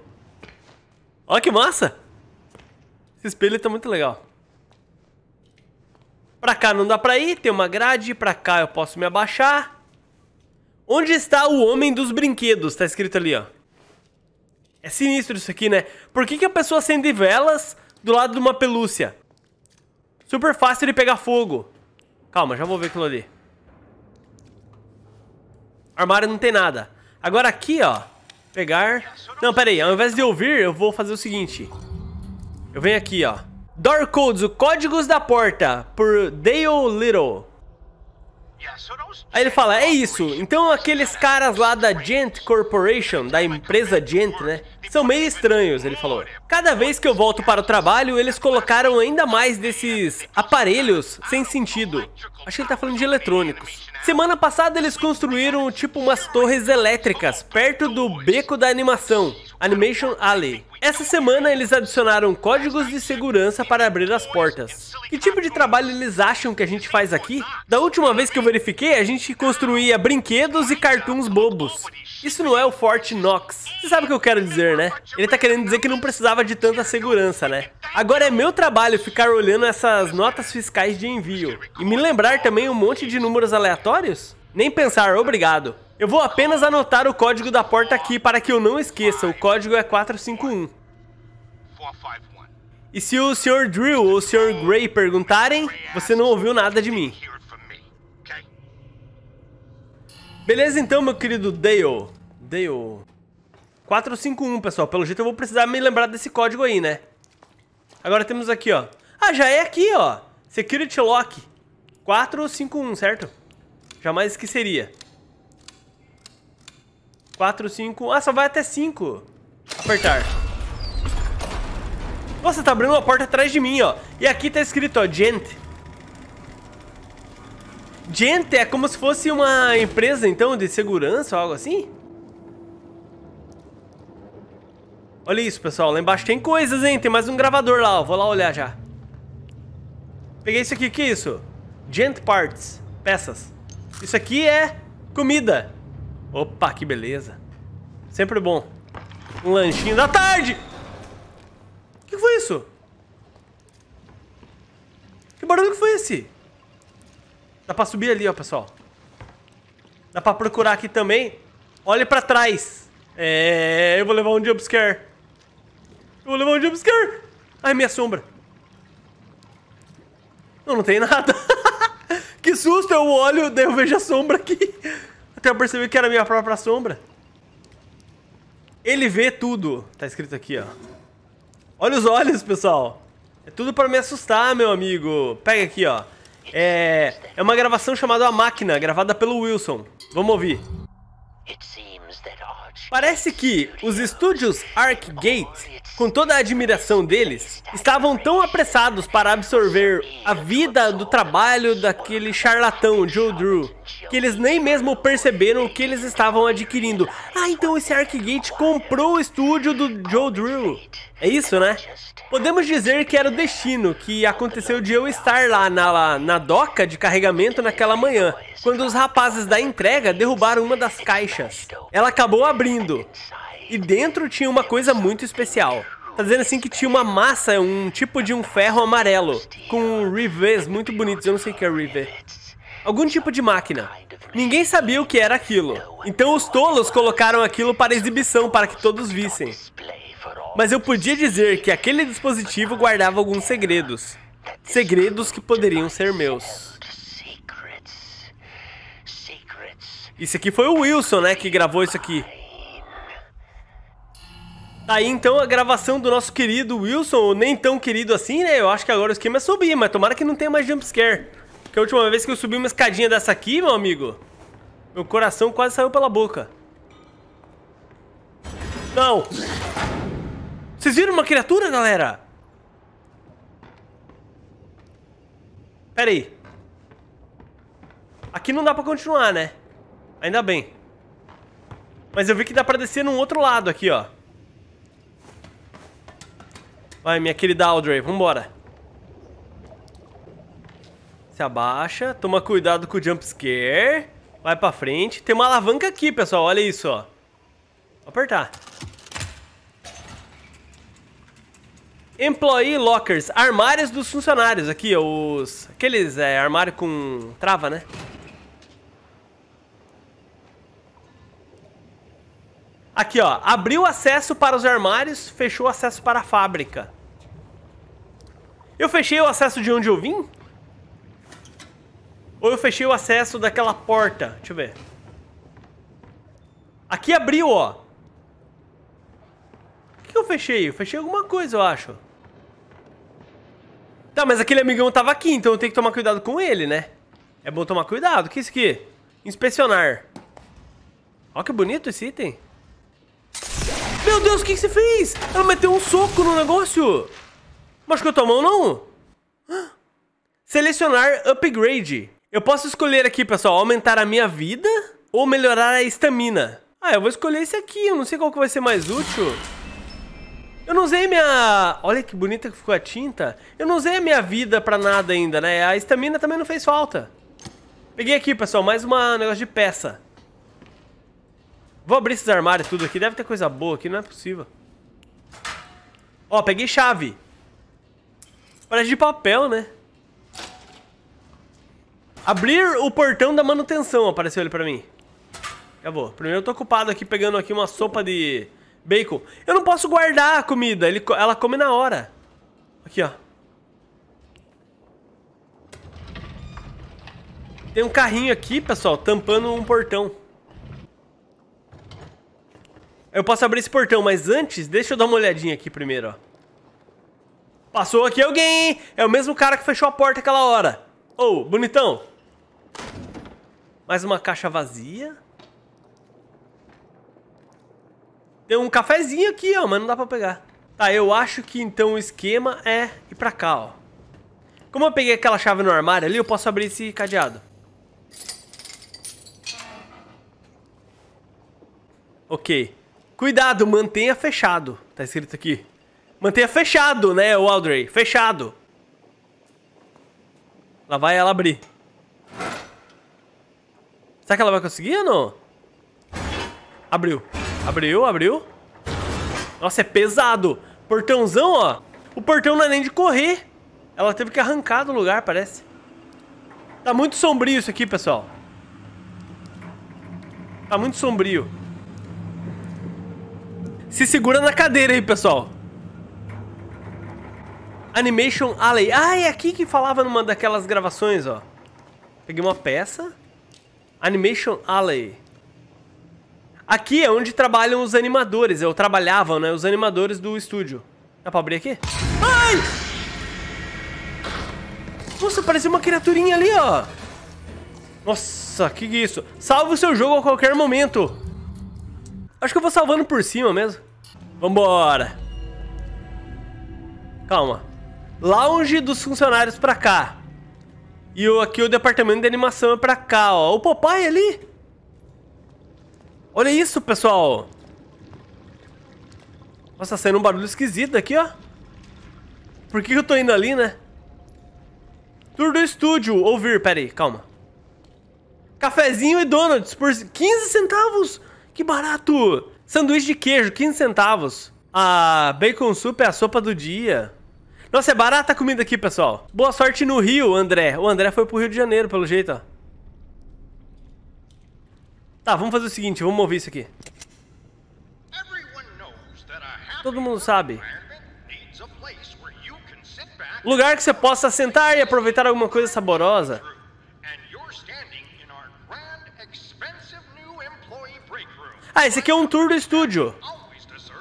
Olha que massa. Esse espelho tá muito legal. Pra cá não dá pra ir, tem uma grade. Pra cá eu posso me abaixar. Onde está o homem dos brinquedos? Tá escrito ali, ó. É sinistro isso aqui, né? Por que, que a pessoa acende velas do lado de uma pelúcia? Super fácil de pegar fogo. Calma, já vou ver aquilo ali. Armário não tem nada. Agora aqui, ó. Pegar... Não, pera aí. Ao invés de ouvir, eu vou fazer o seguinte. Eu venho aqui, ó. Door Codes, o Códigos da Porta, por Dale Little. Aí ele fala, é isso, então aqueles caras lá da Gent Corporation, da empresa Gent, né, são meio estranhos, ele falou. Cada vez que eu volto para o trabalho, eles colocaram ainda mais desses aparelhos sem sentido. Acho que ele tá falando de eletrônicos. Semana passada eles construíram tipo umas torres elétricas perto do beco da animação, Animation Alley. Essa semana eles adicionaram códigos de segurança para abrir as portas. Que tipo de trabalho eles acham que a gente faz aqui? Da última vez que eu verifiquei, a gente construía brinquedos e cartuns bobos. Isso não é o Fort Knox. Você sabe o que eu quero dizer, né? Ele tá querendo dizer que não precisava de tanta segurança, né? Agora é meu trabalho ficar olhando essas notas fiscais de envio. E me lembrar também um monte de números aleatórios? Nem pensar, obrigado. Eu vou apenas anotar o código da porta aqui para que eu não esqueça. O código é 451. E se o Sr. Drill ou o Sr. Gray perguntarem, você não ouviu nada de mim. Beleza então, meu querido Dale. Dale. 451, pessoal. Pelo jeito eu vou precisar me lembrar desse código aí, né? Agora temos aqui, ó. Ah, já é aqui, ó. Security Lock. 451, certo? Jamais esqueceria. 4, 5... Ah, só vai até 5. Apertar. Nossa, tá abrindo uma porta atrás de mim, ó. E aqui tá escrito, ó, gente. Gente é como se fosse uma empresa, então, de segurança ou algo assim? Olha isso, pessoal. Lá embaixo tem coisas, hein? Tem mais um gravador lá, ó. Vou lá olhar já. Peguei isso aqui. O que é isso? Gent Parts. Peças. Isso aqui é comida. Opa, que beleza. Sempre bom. Um lanchinho da tarde. O que foi isso? Que barulho que foi esse? Dá pra subir ali, ó, pessoal. Dá pra procurar aqui também. Olhe pra trás. É, eu vou levar um jumpscare. Eu vou levar um jumpscare. Ai, minha sombra. Não, não tem nada. [laughs] Que susto, eu olho, daí eu vejo a sombra aqui. [laughs] Até eu percebi que era a minha própria sombra. Ele vê tudo. Tá escrito aqui, ó. Olha os olhos, pessoal. É tudo para me assustar, meu amigo. Pega aqui, ó. É, é uma gravação chamada A Máquina, gravada pelo Wilson. Vamos ouvir. It seems Parece que os estúdios Arkgate, com toda a admiração deles, estavam tão apressados para absorver a vida do trabalho daquele charlatão Joe Drew, que eles nem mesmo perceberam o que eles estavam adquirindo. Ah, então esse Arkgate comprou o estúdio do Joe Drew. É isso, né? Podemos dizer que era o destino que aconteceu de eu estar lá na, na doca de carregamento naquela manhã, quando os rapazes da entrega derrubaram uma das caixas. Ela acabou abrindo e dentro tinha uma coisa muito especial. Tá dizendo assim que tinha uma massa, um tipo de um ferro amarelo, com rivets muito bonitos, eu não sei o que é rivet. Algum tipo de máquina. Ninguém sabia o que era aquilo. Então os tolos colocaram aquilo para exibição, para que todos vissem. Mas eu podia dizer que aquele dispositivo guardava alguns segredos. Segredos que poderiam ser meus. Isso aqui foi o Wilson, né, que gravou isso aqui. Tá aí então a gravação do nosso querido Wilson, nem tão querido assim, né? Eu acho que agora o esquema é subir, mas tomara que não tenha mais jumpscare. Porque a última vez que eu subi uma escadinha dessa aqui, meu amigo, meu coração quase saiu pela boca. Não! Vocês viram uma criatura, galera? Pera aí. Aqui não dá pra continuar, né? Ainda bem. Mas eu vi que dá pra descer num outro lado aqui, ó. Vai, minha querida Audrey, vambora. Se abaixa, toma cuidado com o jump scare. Vai pra frente. Tem uma alavanca aqui, pessoal, olha isso, ó. Vou apertar. Employee Lockers, armários dos funcionários aqui, os... Aqueles, é, armário com trava, né? Aqui, ó. Abriu acesso para os armários, fechou acesso para a fábrica. Eu fechei o acesso de onde eu vim? Ou eu fechei o acesso daquela porta? Deixa eu ver. Aqui abriu, ó. O que eu fechei? Eu fechei alguma coisa, eu acho. Tá, mas aquele amigão tava aqui, então eu tenho que tomar cuidado com ele, né? É bom tomar cuidado. O que é isso aqui? Inspecionar. Ó que bonito esse item. Meu Deus, o que, que você fez? Ela meteu um soco no negócio. Machucou tua mão, não? Selecionar upgrade. Eu posso escolher aqui, pessoal, aumentar a minha vida ou melhorar a estamina. Ah, eu vou escolher esse aqui. Eu não sei qual que vai ser mais útil. Eu não usei minha... Olha que bonita que ficou a tinta. Eu não usei a minha vida pra nada ainda, né? A estamina também não fez falta. Peguei aqui, pessoal, mais um negócio de peça. Vou abrir esses armários tudo aqui. Deve ter coisa boa aqui, não é possível. Ó, peguei chave. Parece de papel, né? Abrir o portão da manutenção, apareceu ele pra mim. Acabou. Primeiro eu tô ocupado aqui pegando aqui uma sopa de bacon. Eu não posso guardar a comida, ele, ela come na hora. Aqui, ó. Tem um carrinho aqui, pessoal, tampando um portão. Eu posso abrir esse portão, mas antes, deixa eu dar uma olhadinha aqui primeiro, ó. Passou aqui alguém, hein? É o mesmo cara que fechou a porta aquela hora. Ô, oh, bonitão. Mais uma caixa vazia. Tem um cafezinho aqui, ó, mas não dá pra pegar. Tá, eu acho que então o esquema é ir pra cá, ó. Como eu peguei aquela chave no armário ali, eu posso abrir esse cadeado. Ok. Cuidado, mantenha fechado. Tá escrito aqui. Mantenha fechado, né, Waldray? Fechado. Lá vai ela abrir. Será que ela vai conseguir ou não? Abriu. Abriu, abriu. Nossa, é pesado. Portãozão, ó. O portão não é nem de correr. Ela teve que arrancar do lugar, parece. Tá muito sombrio isso aqui, pessoal. Tá muito sombrio. Se segura na cadeira aí, pessoal. Animation Alley. Ah, é aqui que falava numa daquelas gravações, ó. Peguei uma peça. Animation Alley. Aqui é onde trabalham os animadores. Eu trabalhava né? Os animadores do estúdio. Dá pra abrir aqui? Ai! Nossa, parecia uma criaturinha ali, ó. Nossa, que, que é isso? Salve o seu jogo a qualquer momento. Acho que eu vou salvando por cima mesmo. Vambora. Calma. Lounge dos funcionários pra cá. E aqui o departamento de animação é pra cá, ó. O papai ali. Olha isso, pessoal. Nossa, tá saindo um barulho esquisito aqui, ó. Por que eu tô indo ali, né? Tour do estúdio. Ouvir, pera aí, calma. Cafezinho e donuts por 15 centavos. Que barato! Sanduíche de queijo, 15 centavos. A bacon soup é a sopa do dia. Nossa, é barata a comida aqui, pessoal. Boa sorte no Rio, André. O André foi pro Rio de Janeiro, pelo jeito, ó. Tá, vamos fazer o seguinte, vamos mover isso aqui. Todo mundo sabe. Lugar que você possa sentar e aproveitar alguma coisa saborosa. Ah, esse aqui é um tour do estúdio.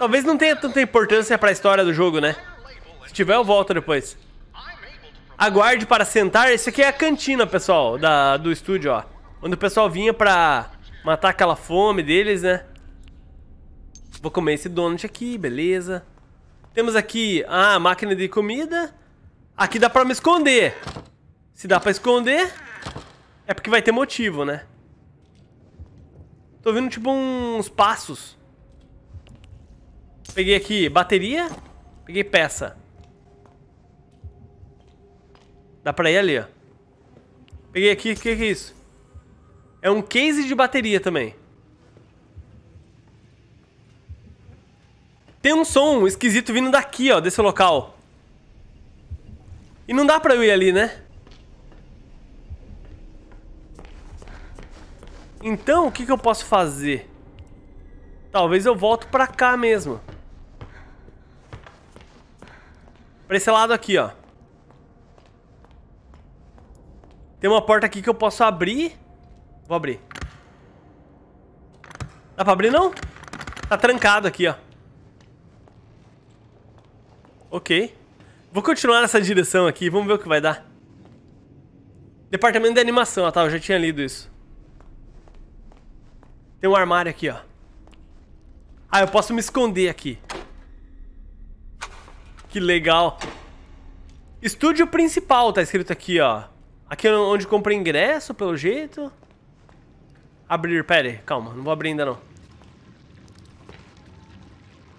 Talvez não tenha tanta importância para a história do jogo, né? Se tiver, eu volto depois. Aguarde para sentar. Esse aqui é a cantina, pessoal, da, do estúdio, ó. Onde o pessoal vinha pra matar aquela fome deles, né? Vou comer esse donut aqui, beleza. Temos aqui a máquina de comida. Aqui dá pra me esconder. Se dá pra esconder, é porque vai ter motivo, né? Tô vendo tipo uns passos. Peguei aqui bateria, peguei peça. Dá pra ir ali, ó. Peguei aqui, o que, que é isso? É um case de bateria também. Tem um som esquisito vindo daqui, ó, desse local. E não dá pra eu ir ali, né? Então, o que, que eu posso fazer? Talvez eu volto pra cá mesmo. Pra esse lado aqui, ó. Tem uma porta aqui que eu posso abrir. Vou abrir. Dá pra abrir, não? Tá trancado aqui, ó. Ok. Vou continuar nessa direção aqui. Vamos ver o que vai dar. Departamento de animação. Ah, tá. Eu já tinha lido isso. Tem um armário aqui, ó. Ah, eu posso me esconder aqui. Que legal. Estúdio principal, tá escrito aqui, ó. Aqui é onde comprei ingresso, pelo jeito. Abrir, pera aí, calma, não vou abrir ainda não.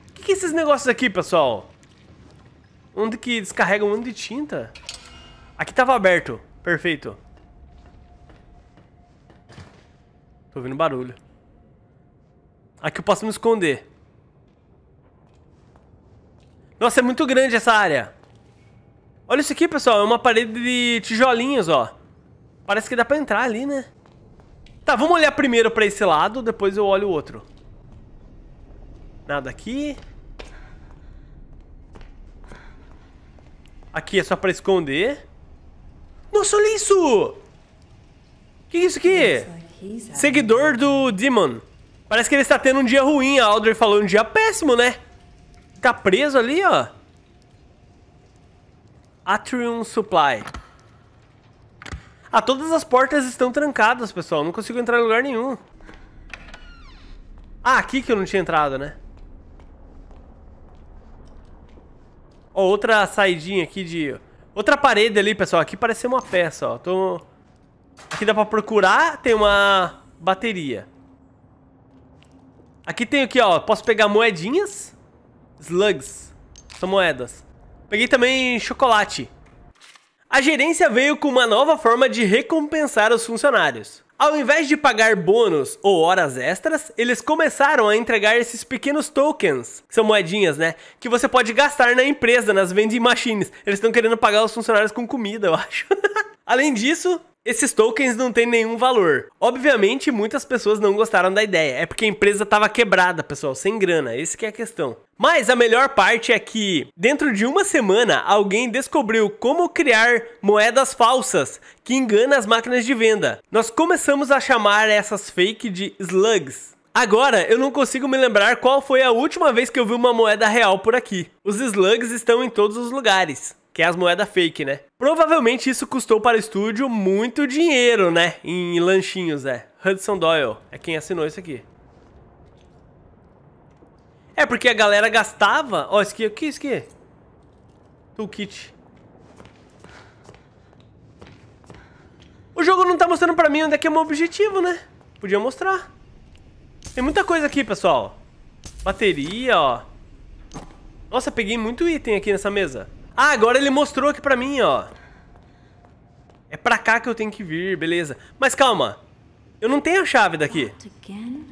O que, que é esses negócios aqui, pessoal? Onde que descarrega um monte de tinta? Aqui tava aberto, perfeito. Tô ouvindo barulho. Aqui eu posso me esconder. Nossa, é muito grande essa área. Olha isso aqui, pessoal. É uma parede de tijolinhos, ó. Parece que dá pra entrar ali, né? Tá, vamos olhar primeiro pra esse lado, depois eu olho o outro. Nada aqui. Aqui é só pra esconder. Nossa, olha isso! O que é isso aqui? Seguidor do Demon. Parece que ele está tendo um dia ruim. A Audrey falou um dia péssimo, né? Tá preso ali, ó. Atrium Supply. Ah, todas as portas estão trancadas, pessoal. Não consigo entrar em lugar nenhum. Ah, aqui que eu não tinha entrado, né? Ó, outra saidinha aqui de... Outra parede ali, pessoal. Aqui parece ser uma peça, ó. Tô... Aqui dá pra procurar. Tem uma bateria. Aqui tem aqui, ó. Posso pegar moedinhas. Slugs. São moedas. Peguei também chocolate. A gerência veio com uma nova forma de recompensar os funcionários. Ao invés de pagar bônus ou horas extras, eles começaram a entregar esses pequenos tokens, que são moedinhas, né? Que você pode gastar na empresa, nas vending machines. Eles estão querendo pagar os funcionários com comida, eu acho. [laughs] Além disso, esses tokens não têm nenhum valor. Obviamente, muitas pessoas não gostaram da ideia. É porque a empresa estava quebrada, pessoal, sem grana. Esse é a questão. Mas a melhor parte é que, dentro de uma semana, alguém descobriu como criar moedas falsas que enganam as máquinas de venda. Nós começamos a chamar essas fake de slugs. Agora, eu não consigo me lembrar qual foi a última vez que eu vi uma moeda real por aqui. Os slugs estão em todos os lugares que é as moedas fake, né? Provavelmente isso custou para o estúdio muito dinheiro, né? Em lanchinhos, é. Hudson Doyle é quem assinou isso aqui. É porque a galera gastava... Ó, oh, isso aqui, o que é isso aqui? Toolkit. O jogo não tá mostrando pra mim onde é que é o meu objetivo, né? Podia mostrar. Tem muita coisa aqui, pessoal. Bateria, ó. Nossa, peguei muito item aqui nessa mesa. Ah, agora ele mostrou aqui pra mim, ó. É pra cá que eu tenho que vir, beleza. Mas calma. Eu não tenho a chave daqui.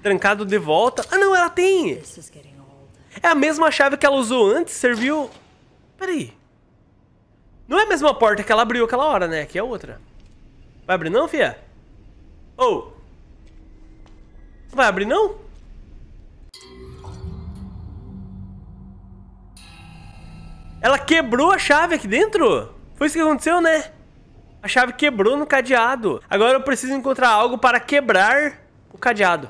Trancado de volta. Ah, não, ela tem. É a mesma chave que ela usou antes, serviu... Peraí. Não é a mesma porta que ela abriu aquela hora, né? Aqui é outra. Vai abrir não, fia? Ou... Oh. Vai abrir não? Ela quebrou a chave aqui dentro? Foi isso que aconteceu, né? A chave quebrou no cadeado. Agora eu preciso encontrar algo para quebrar o cadeado.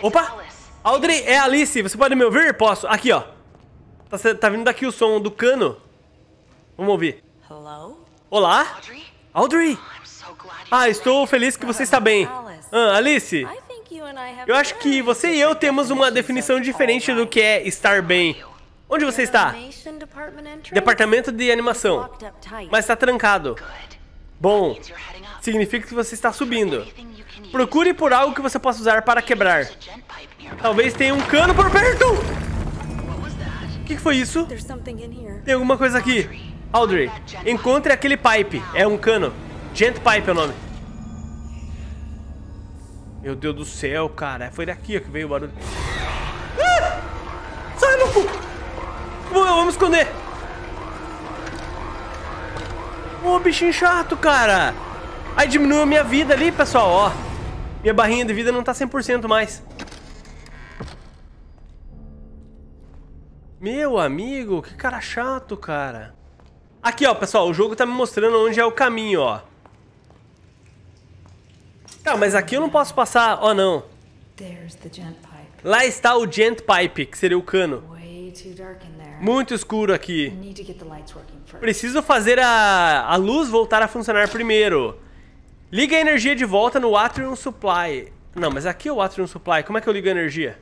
Opa! Audrey, é Alice. Você pode me ouvir? Posso. Aqui, ó. Tá, tá vindo daqui o som do cano. Vamos ouvir. Olá? Audrey? Audrey? Ah, ah estou feliz que você está bem. Ah, Alice? Eu acho que você e eu temos uma definição diferente do que é estar bem. Onde você está? Departamento de animação. Mas está trancado. Bom, significa que você está subindo. Procure por algo que você possa usar para quebrar. Talvez tenha um cano por perto! O que, foi isso? Tem alguma coisa aqui. Audrey, encontre aquele pipe. É um cano. Gent Pipe é o nome. Meu Deus do céu, cara. Foi daqui que veio o barulho. Ah! Sai, louco! Vamos esconder. Ô, oh, bichinho chato, cara. Aí diminuiu a minha vida ali, pessoal, ó. Minha barrinha de vida não tá 100% mais. Meu amigo, que cara chato, cara. Aqui, ó, pessoal, o jogo tá me mostrando onde é o caminho, ó. Tá, mas aqui eu não posso passar, ó, não. Lá está o gent pipe, que seria o cano. Muito escuro aqui. Preciso fazer a, a luz voltar a funcionar primeiro. Liga a energia de volta no Atrium Supply. Não, mas aqui é o Atrium Supply. Como é que eu ligo a energia?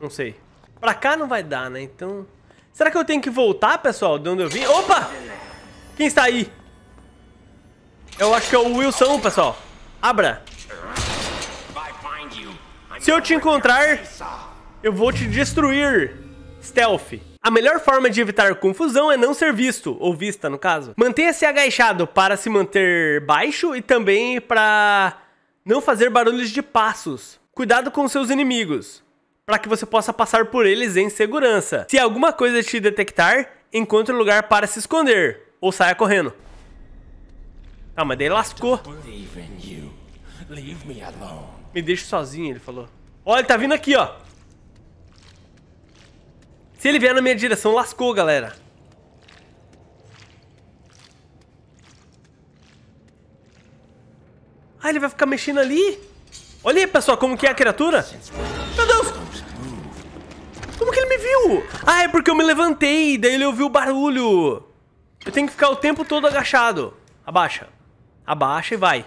Não sei. Pra cá não vai dar, né? Então... Será que eu tenho que voltar, pessoal, de onde eu vim? Opa! Quem está aí? Eu acho que é o Wilson, pessoal. Abra. Se eu te encontrar, eu vou te destruir. Stealth. A melhor forma de evitar confusão é não ser visto, ou vista no caso. Mantenha-se agachado para se manter baixo e também para não fazer barulhos de passos. Cuidado com seus inimigos, para que você possa passar por eles em segurança. Se alguma coisa te detectar, encontre um lugar para se esconder, ou saia correndo. Ah, mas daí lascou. Me deixa sozinho, ele falou. Olha, ele tá vindo aqui, ó. Se ele vier na minha direção, lascou, galera. Ah, ele vai ficar mexendo ali? Olha aí, pessoal, como que é a criatura. Meu Deus! Como que ele me viu? Ah, é porque eu me levantei, daí ele ouviu o barulho. Eu tenho que ficar o tempo todo agachado. Abaixa. Abaixa e vai.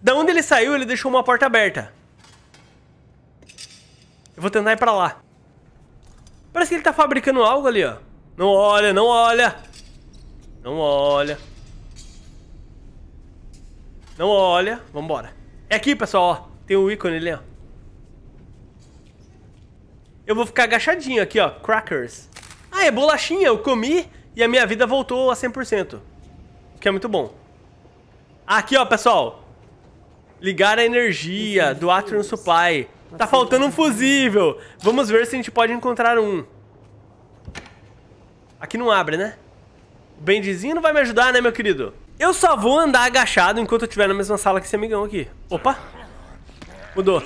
Da onde ele saiu, ele deixou uma porta aberta. Eu vou tentar ir pra lá. Parece que ele tá fabricando algo ali, ó. Não olha, não olha. Não olha. Não olha. Vambora. É aqui, pessoal, ó. Tem um ícone ali, ó. Eu vou ficar agachadinho aqui, ó. Crackers. Ah, é bolachinha. Eu comi e a minha vida voltou a 100%. O que é muito bom. Aqui, ó, pessoal. Ligar a energia do Atrium Supply. Tá faltando um fusível. Vamos ver se a gente pode encontrar um. Aqui não abre, né? O Bendizinho não vai me ajudar, né, meu querido? Eu só vou andar agachado enquanto eu estiver na mesma sala que esse amigão aqui. Opa! Mudou.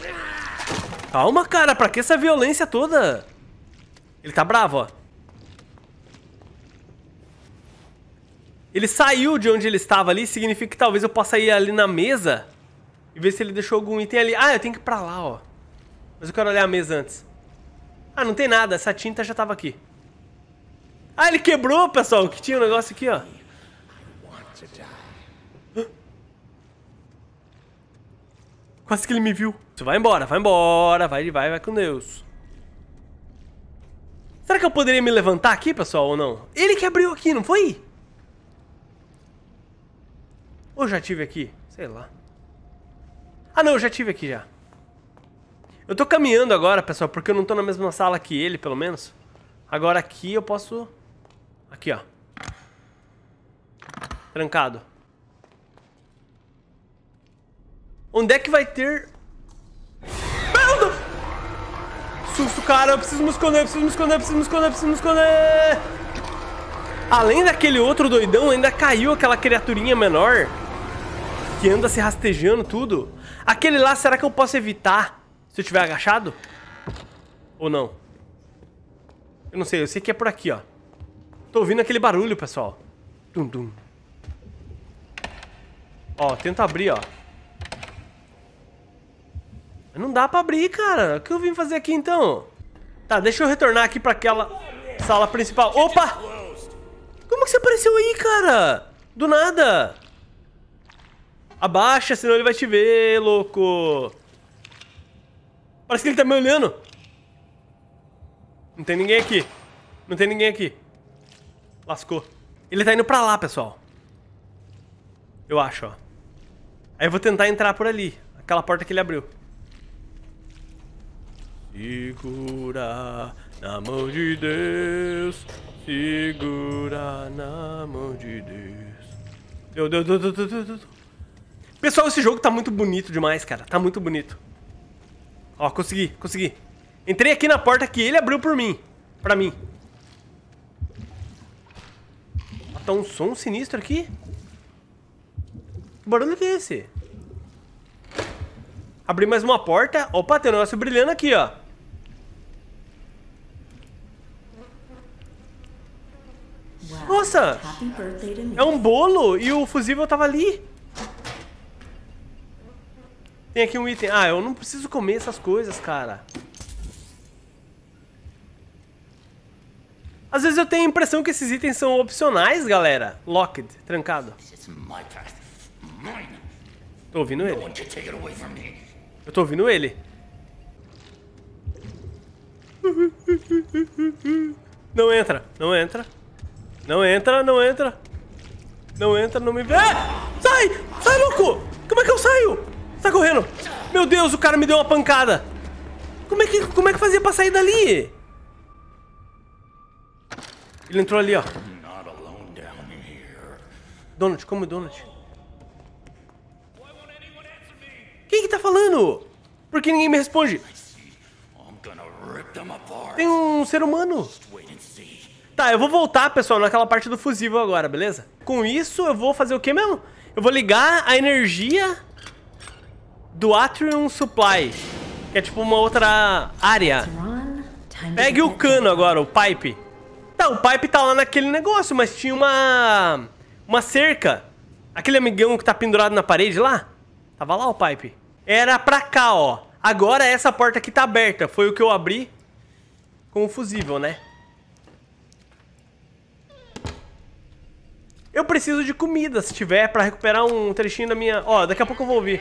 Calma, cara. Pra que essa violência toda? Ele tá bravo, ó. Ele saiu de onde ele estava ali. Significa que talvez eu possa ir ali na mesa e ver se ele deixou algum item ali. Ah, eu tenho que ir pra lá, ó. Mas eu quero olhar a mesa antes. Ah, não tem nada. Essa tinta já tava aqui. Ah, ele quebrou, pessoal. Que tinha um negócio aqui, ó. [gasps] Quase que ele me viu. Vai embora, vai embora. Vai, vai, vai com Deus. Será que eu poderia me levantar aqui, pessoal, ou não? Ele que abriu aqui, não foi? Ou já tive aqui? Sei lá. Ah, não, eu já tive aqui já. Eu tô caminhando agora, pessoal, porque eu não tô na mesma sala que ele, pelo menos. Agora aqui eu posso... Aqui, ó. Trancado. Onde é que vai ter... Meu Susto, cara, eu preciso me esconder, eu preciso me esconder, eu preciso me esconder, eu preciso me esconder! Além daquele outro doidão, ainda caiu aquela criaturinha menor que anda se rastejando tudo. Aquele lá, será que eu posso evitar? Se eu tiver agachado? Ou não? Eu não sei, eu sei que é por aqui, ó. Tô ouvindo aquele barulho, pessoal. Dum, dum. Ó, tenta abrir, ó. Não dá pra abrir, cara. O que eu vim fazer aqui, então? Tá, deixa eu retornar aqui pra aquela sala principal. Opa! Como que você apareceu aí, cara? Do nada! Abaixa, senão ele vai te ver, louco! Parece que ele tá me olhando. Não tem ninguém aqui. Não tem ninguém aqui. Lascou. Ele tá indo pra lá, pessoal. Eu acho, ó. Aí eu vou tentar entrar por ali. Aquela porta que ele abriu. Segura na mão de Deus. Segura na mão de Deus. Deu, Deus, Pessoal, esse jogo tá muito bonito demais, cara. Tá muito bonito. Ó, consegui, consegui. Entrei aqui na porta que ele abriu por mim. Pra mim. Ah, tá um som sinistro aqui. Que barulho é esse? Abri mais uma porta. Opa, tem um negócio brilhando aqui, ó. Nossa! É um bolo e o fusível tava ali. Tem aqui um item. Ah, eu não preciso comer essas coisas, cara. Às vezes eu tenho a impressão que esses itens são opcionais, galera. Locked, trancado. Tô ouvindo ele. Eu tô ouvindo ele. Não entra, não entra. Não entra, não entra. Não entra, não me... Ah! Sai! Sai, louco! Como é que eu saio? Está correndo. Meu Deus, o cara me deu uma pancada. Como é que, como é que fazia pra sair dali? Ele entrou ali, ó. Donut, como Donut. Quem que tá falando? Por que ninguém me responde? Tem um ser humano. Tá, eu vou voltar, pessoal, naquela parte do fusível agora, beleza? Com isso, eu vou fazer o que mesmo? Eu vou ligar a energia do Atrium Supply, que é tipo uma outra área. Pegue o cano agora, o pipe. Tá, o pipe tá lá naquele negócio, mas tinha uma uma cerca. Aquele amigão que tá pendurado na parede lá, tava lá o pipe. Era pra cá, ó. Agora essa porta aqui tá aberta. Foi o que eu abri com o fusível, né? Eu preciso de comida, se tiver, pra recuperar um trechinho da minha... Ó, daqui a pouco eu vou ouvir.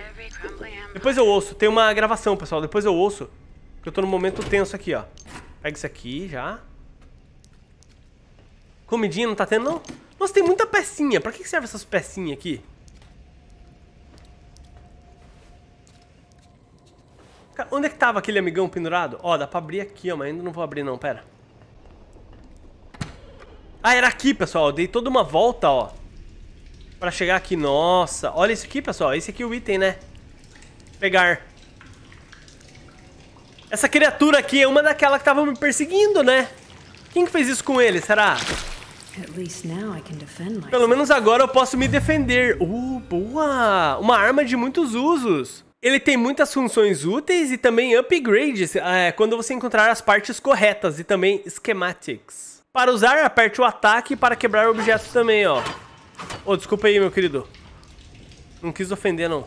Depois eu ouço. Tem uma gravação, pessoal. Depois eu ouço. Porque eu tô num momento tenso aqui, ó. Pega isso aqui já. Comidinha não tá tendo, não? Nossa, tem muita pecinha. Pra que serve essas pecinhas aqui? onde é que tava aquele amigão pendurado? Ó, dá pra abrir aqui, ó. Mas ainda não vou abrir, não. Pera. Ah, era aqui, pessoal. Eu dei toda uma volta, ó. Pra chegar aqui. Nossa. Olha isso aqui, pessoal. Esse aqui é o item, né? Pegar. Essa criatura aqui é uma daquela que tava me perseguindo, né? Quem que fez isso com ele, será? Pelo menos agora eu posso me defender. Uh, boa! Uma arma de muitos usos. Ele tem muitas funções úteis e também upgrades é, quando você encontrar as partes corretas e também schematics. Para usar, aperte o ataque para quebrar objetos também, ó. oh, desculpa aí, meu querido. Não quis ofender, não.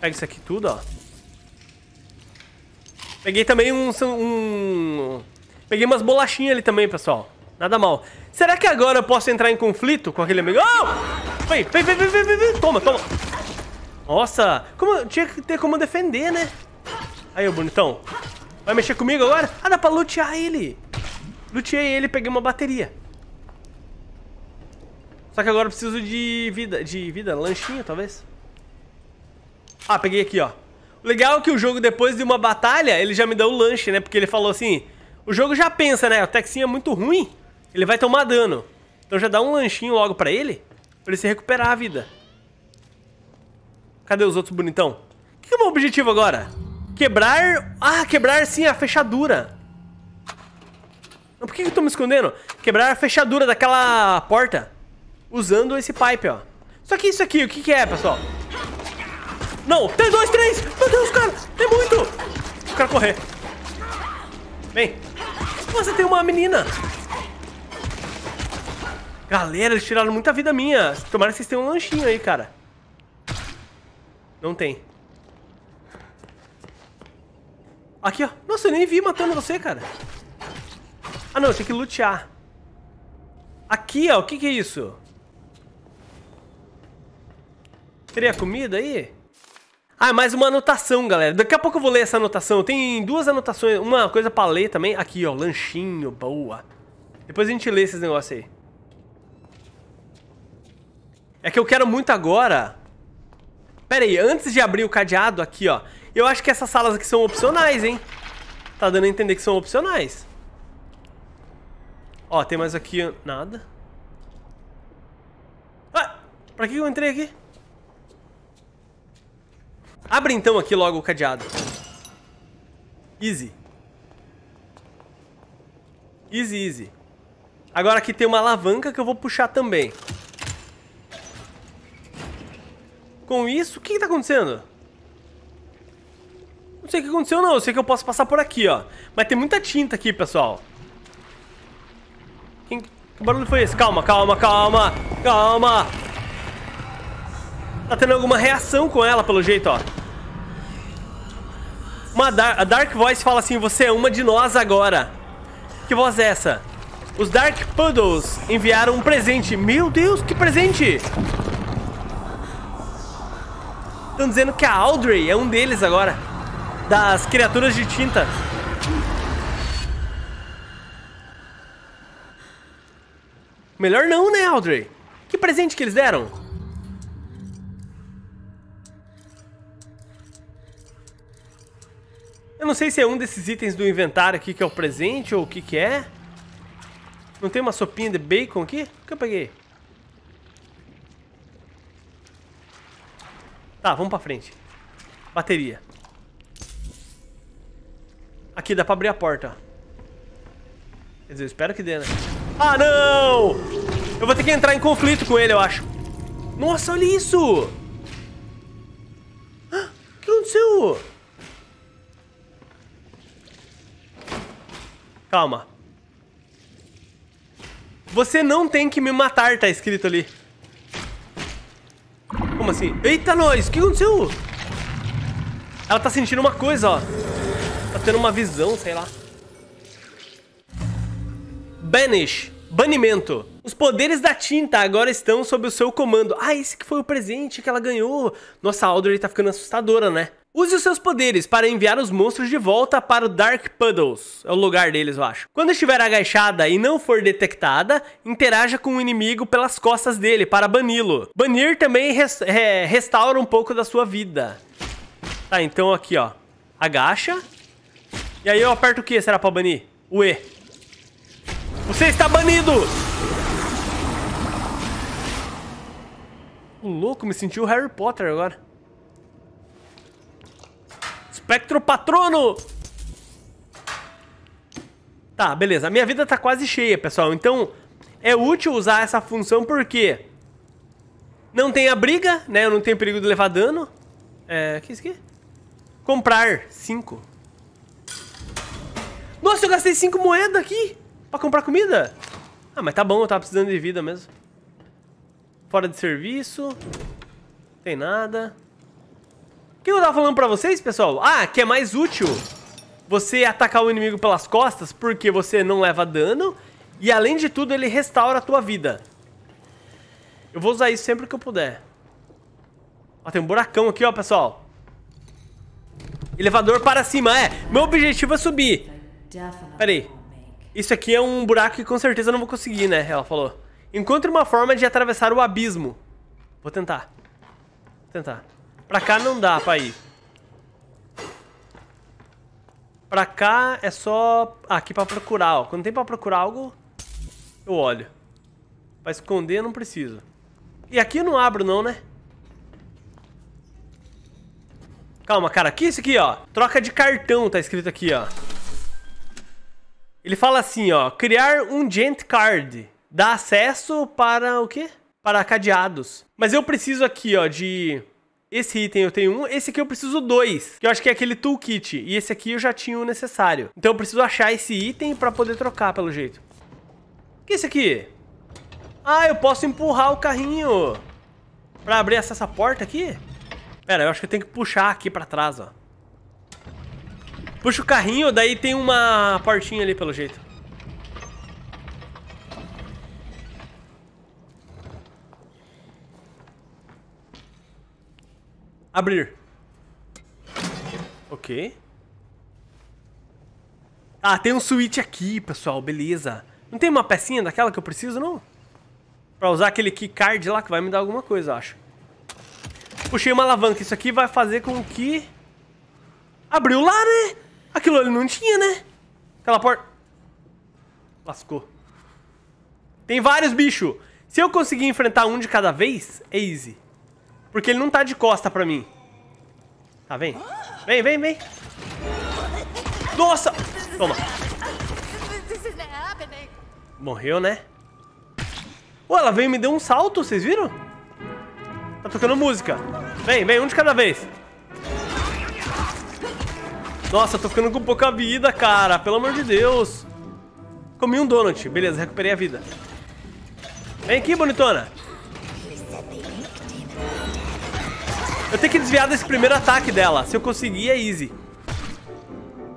Pega isso aqui tudo, ó. Peguei também um... um... Peguei umas bolachinhas ali também, pessoal. Nada mal. Será que agora eu posso entrar em conflito com aquele amigo? Oh! Vem, vem, vem, vem, vem, vem. Toma, toma. Nossa, como, tinha que ter como defender, né? Aí, o bonitão. Vai mexer comigo agora? Ah, dá pra lutear ele. Luteei ele e peguei uma bateria. Só que agora eu preciso de vida, de vida, lanchinho talvez. Ah, peguei aqui, ó. O legal é que o jogo, depois de uma batalha, ele já me dá o lanche, né? Porque ele falou assim, o jogo já pensa, né? O Texinho é muito ruim, ele vai tomar dano. Então já dá um lanchinho logo pra ele, pra ele se recuperar a vida. Cadê os outros bonitão? O que é o meu objetivo agora? Quebrar... Ah, quebrar sim a fechadura. Não, por que eu tô me escondendo? Quebraram a fechadura daquela porta usando esse pipe, ó. Só que isso aqui, o que que é, pessoal? Não, tem dois, três! Meu Deus, cara, tem muito! Eu quero correr. Vem. Nossa, tem uma menina. Galera, eles tiraram muita vida minha. Tomara que vocês tenham um lanchinho aí, cara. Não tem. Aqui, ó. Nossa, eu nem vi matando você, cara. Ah, não, tem que lutear. Aqui, ó, o que que é isso? Teria comida aí? Ah, é mais uma anotação, galera. Daqui a pouco eu vou ler essa anotação. Tem duas anotações, uma coisa pra ler também. Aqui, ó, lanchinho, boa. Depois a gente lê esses negócios aí. É que eu quero muito agora... Pera aí, antes de abrir o cadeado aqui, ó. Eu acho que essas salas aqui são opcionais, hein? Tá dando a entender que são opcionais. Ó, tem mais aqui... Nada. Ah! Pra que eu entrei aqui? Abre então aqui logo o cadeado. Easy. Easy, easy. Agora aqui tem uma alavanca que eu vou puxar também. Com isso, o que, que tá acontecendo? Não sei o que aconteceu não, eu sei que eu posso passar por aqui, ó. Mas tem muita tinta aqui, pessoal. Quem... Que barulho foi esse? Calma, calma, calma, calma. Tá tendo alguma reação com ela, pelo jeito, ó. Uma dar a Dark Voice fala assim, você é uma de nós agora. Que voz é essa? Os Dark Puddles enviaram um presente. Meu Deus, que presente! Estão dizendo que a Audrey é um deles agora. Das criaturas de tinta. Melhor não, né, Audrey? Que presente que eles deram? Eu não sei se é um desses itens do inventário aqui que é o presente ou o que que é. Não tem uma sopinha de bacon aqui? O que eu peguei? Tá, vamos pra frente. Bateria. Aqui, dá pra abrir a porta. Quer dizer, eu espero que dê, né? Ah, não! Eu vou ter que entrar em conflito com ele, eu acho. Nossa, olha isso! Ah, o que aconteceu? Calma. Você não tem que me matar, tá escrito ali. Como assim? Eita, nós! O que aconteceu? Ela tá sentindo uma coisa, ó. Tá tendo uma visão, sei lá. Banish. Banimento. Os poderes da tinta agora estão sob o seu comando. Ah, esse que foi o presente que ela ganhou. Nossa, a Audrey tá ficando assustadora, né? Use os seus poderes para enviar os monstros de volta para o Dark Puddles. É o lugar deles, eu acho. Quando estiver agachada e não for detectada, interaja com o inimigo pelas costas dele para bani-lo. Banir também res é, restaura um pouco da sua vida. Tá, então aqui, ó. Agacha. E aí eu aperto o que será para banir? O E. Você está banido! O louco, me sentiu Harry Potter agora. Espectro Patrono! Tá, beleza. A minha vida tá quase cheia, pessoal. Então, é útil usar essa função porque... Não tem a briga, né? Eu não tenho perigo de levar dano. É... que é isso aqui? Comprar. Cinco. Nossa, eu gastei cinco moedas aqui! Pra comprar comida? Ah, mas tá bom, eu tava precisando de vida mesmo. Fora de serviço. Tem nada. O que eu tava falando pra vocês, pessoal? Ah, que é mais útil você atacar o inimigo pelas costas porque você não leva dano. E além de tudo, ele restaura a tua vida. Eu vou usar isso sempre que eu puder. Ó, tem um buracão aqui, ó, pessoal. Elevador para cima, é. Meu objetivo é subir. Pera aí. Isso aqui é um buraco que com certeza eu não vou conseguir, né? Ela falou. Encontre uma forma de atravessar o abismo. Vou tentar. Vou tentar. Pra cá não dá pra ir. Pra cá é só... Ah, aqui pra procurar, ó. Quando tem pra procurar algo, eu olho. Pra esconder eu não preciso. E aqui eu não abro não, né? Calma, cara. Que isso aqui, ó. Troca de cartão, tá escrito aqui, ó. Ele fala assim, ó, criar um gent card dá acesso para o quê? Para cadeados. Mas eu preciso aqui, ó, de esse item eu tenho um, esse aqui eu preciso dois, que eu acho que é aquele toolkit, e esse aqui eu já tinha o necessário. Então eu preciso achar esse item para poder trocar, pelo jeito. O que é isso aqui? Ah, eu posso empurrar o carrinho para abrir essa, essa porta aqui? Pera, eu acho que eu tenho que puxar aqui para trás, ó. Puxa o carrinho, daí tem uma portinha ali, pelo jeito. Abrir. Ok. Ah, tem um switch aqui, pessoal. Beleza. Não tem uma pecinha daquela que eu preciso, não? Pra usar aquele keycard lá que vai me dar alguma coisa, eu acho. Puxei uma alavanca. Isso aqui vai fazer com que... Abriu lá, né? Aquilo ali não tinha, né? Aquela porta... Lascou. Tem vários bichos. Se eu conseguir enfrentar um de cada vez, é easy. Porque ele não tá de costa pra mim. Tá, vem. Vem, vem, vem. Nossa! Toma. Morreu, né? Pô, ela veio e me deu um salto, vocês viram? Tá tocando música. Vem, vem, um de cada vez. Nossa, tô ficando com pouca vida, cara. Pelo amor de Deus. Comi um donut. Beleza, recuperei a vida. Vem aqui, bonitona. Eu tenho que desviar desse primeiro ataque dela. Se eu conseguir, é easy.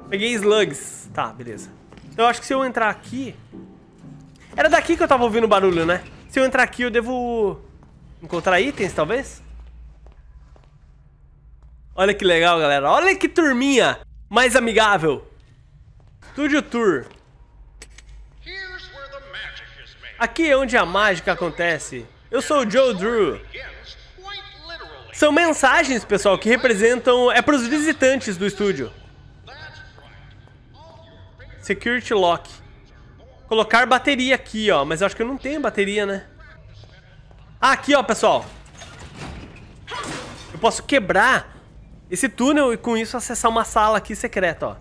Peguei slugs. Tá, beleza. Então, eu acho que se eu entrar aqui... Era daqui que eu tava ouvindo barulho, né? Se eu entrar aqui, eu devo... Encontrar itens, talvez? Olha que legal, galera. Olha que turminha mais amigável. Studio Tour. Aqui é onde a mágica acontece. Eu sou o Joe Drew. São mensagens, pessoal, que representam... É para os visitantes do estúdio. Security Lock. Colocar bateria aqui, ó. Mas eu acho que eu não tenho bateria, né? Ah, aqui, ó, pessoal. Eu posso quebrar esse túnel e com isso acessar uma sala aqui secreta, ó.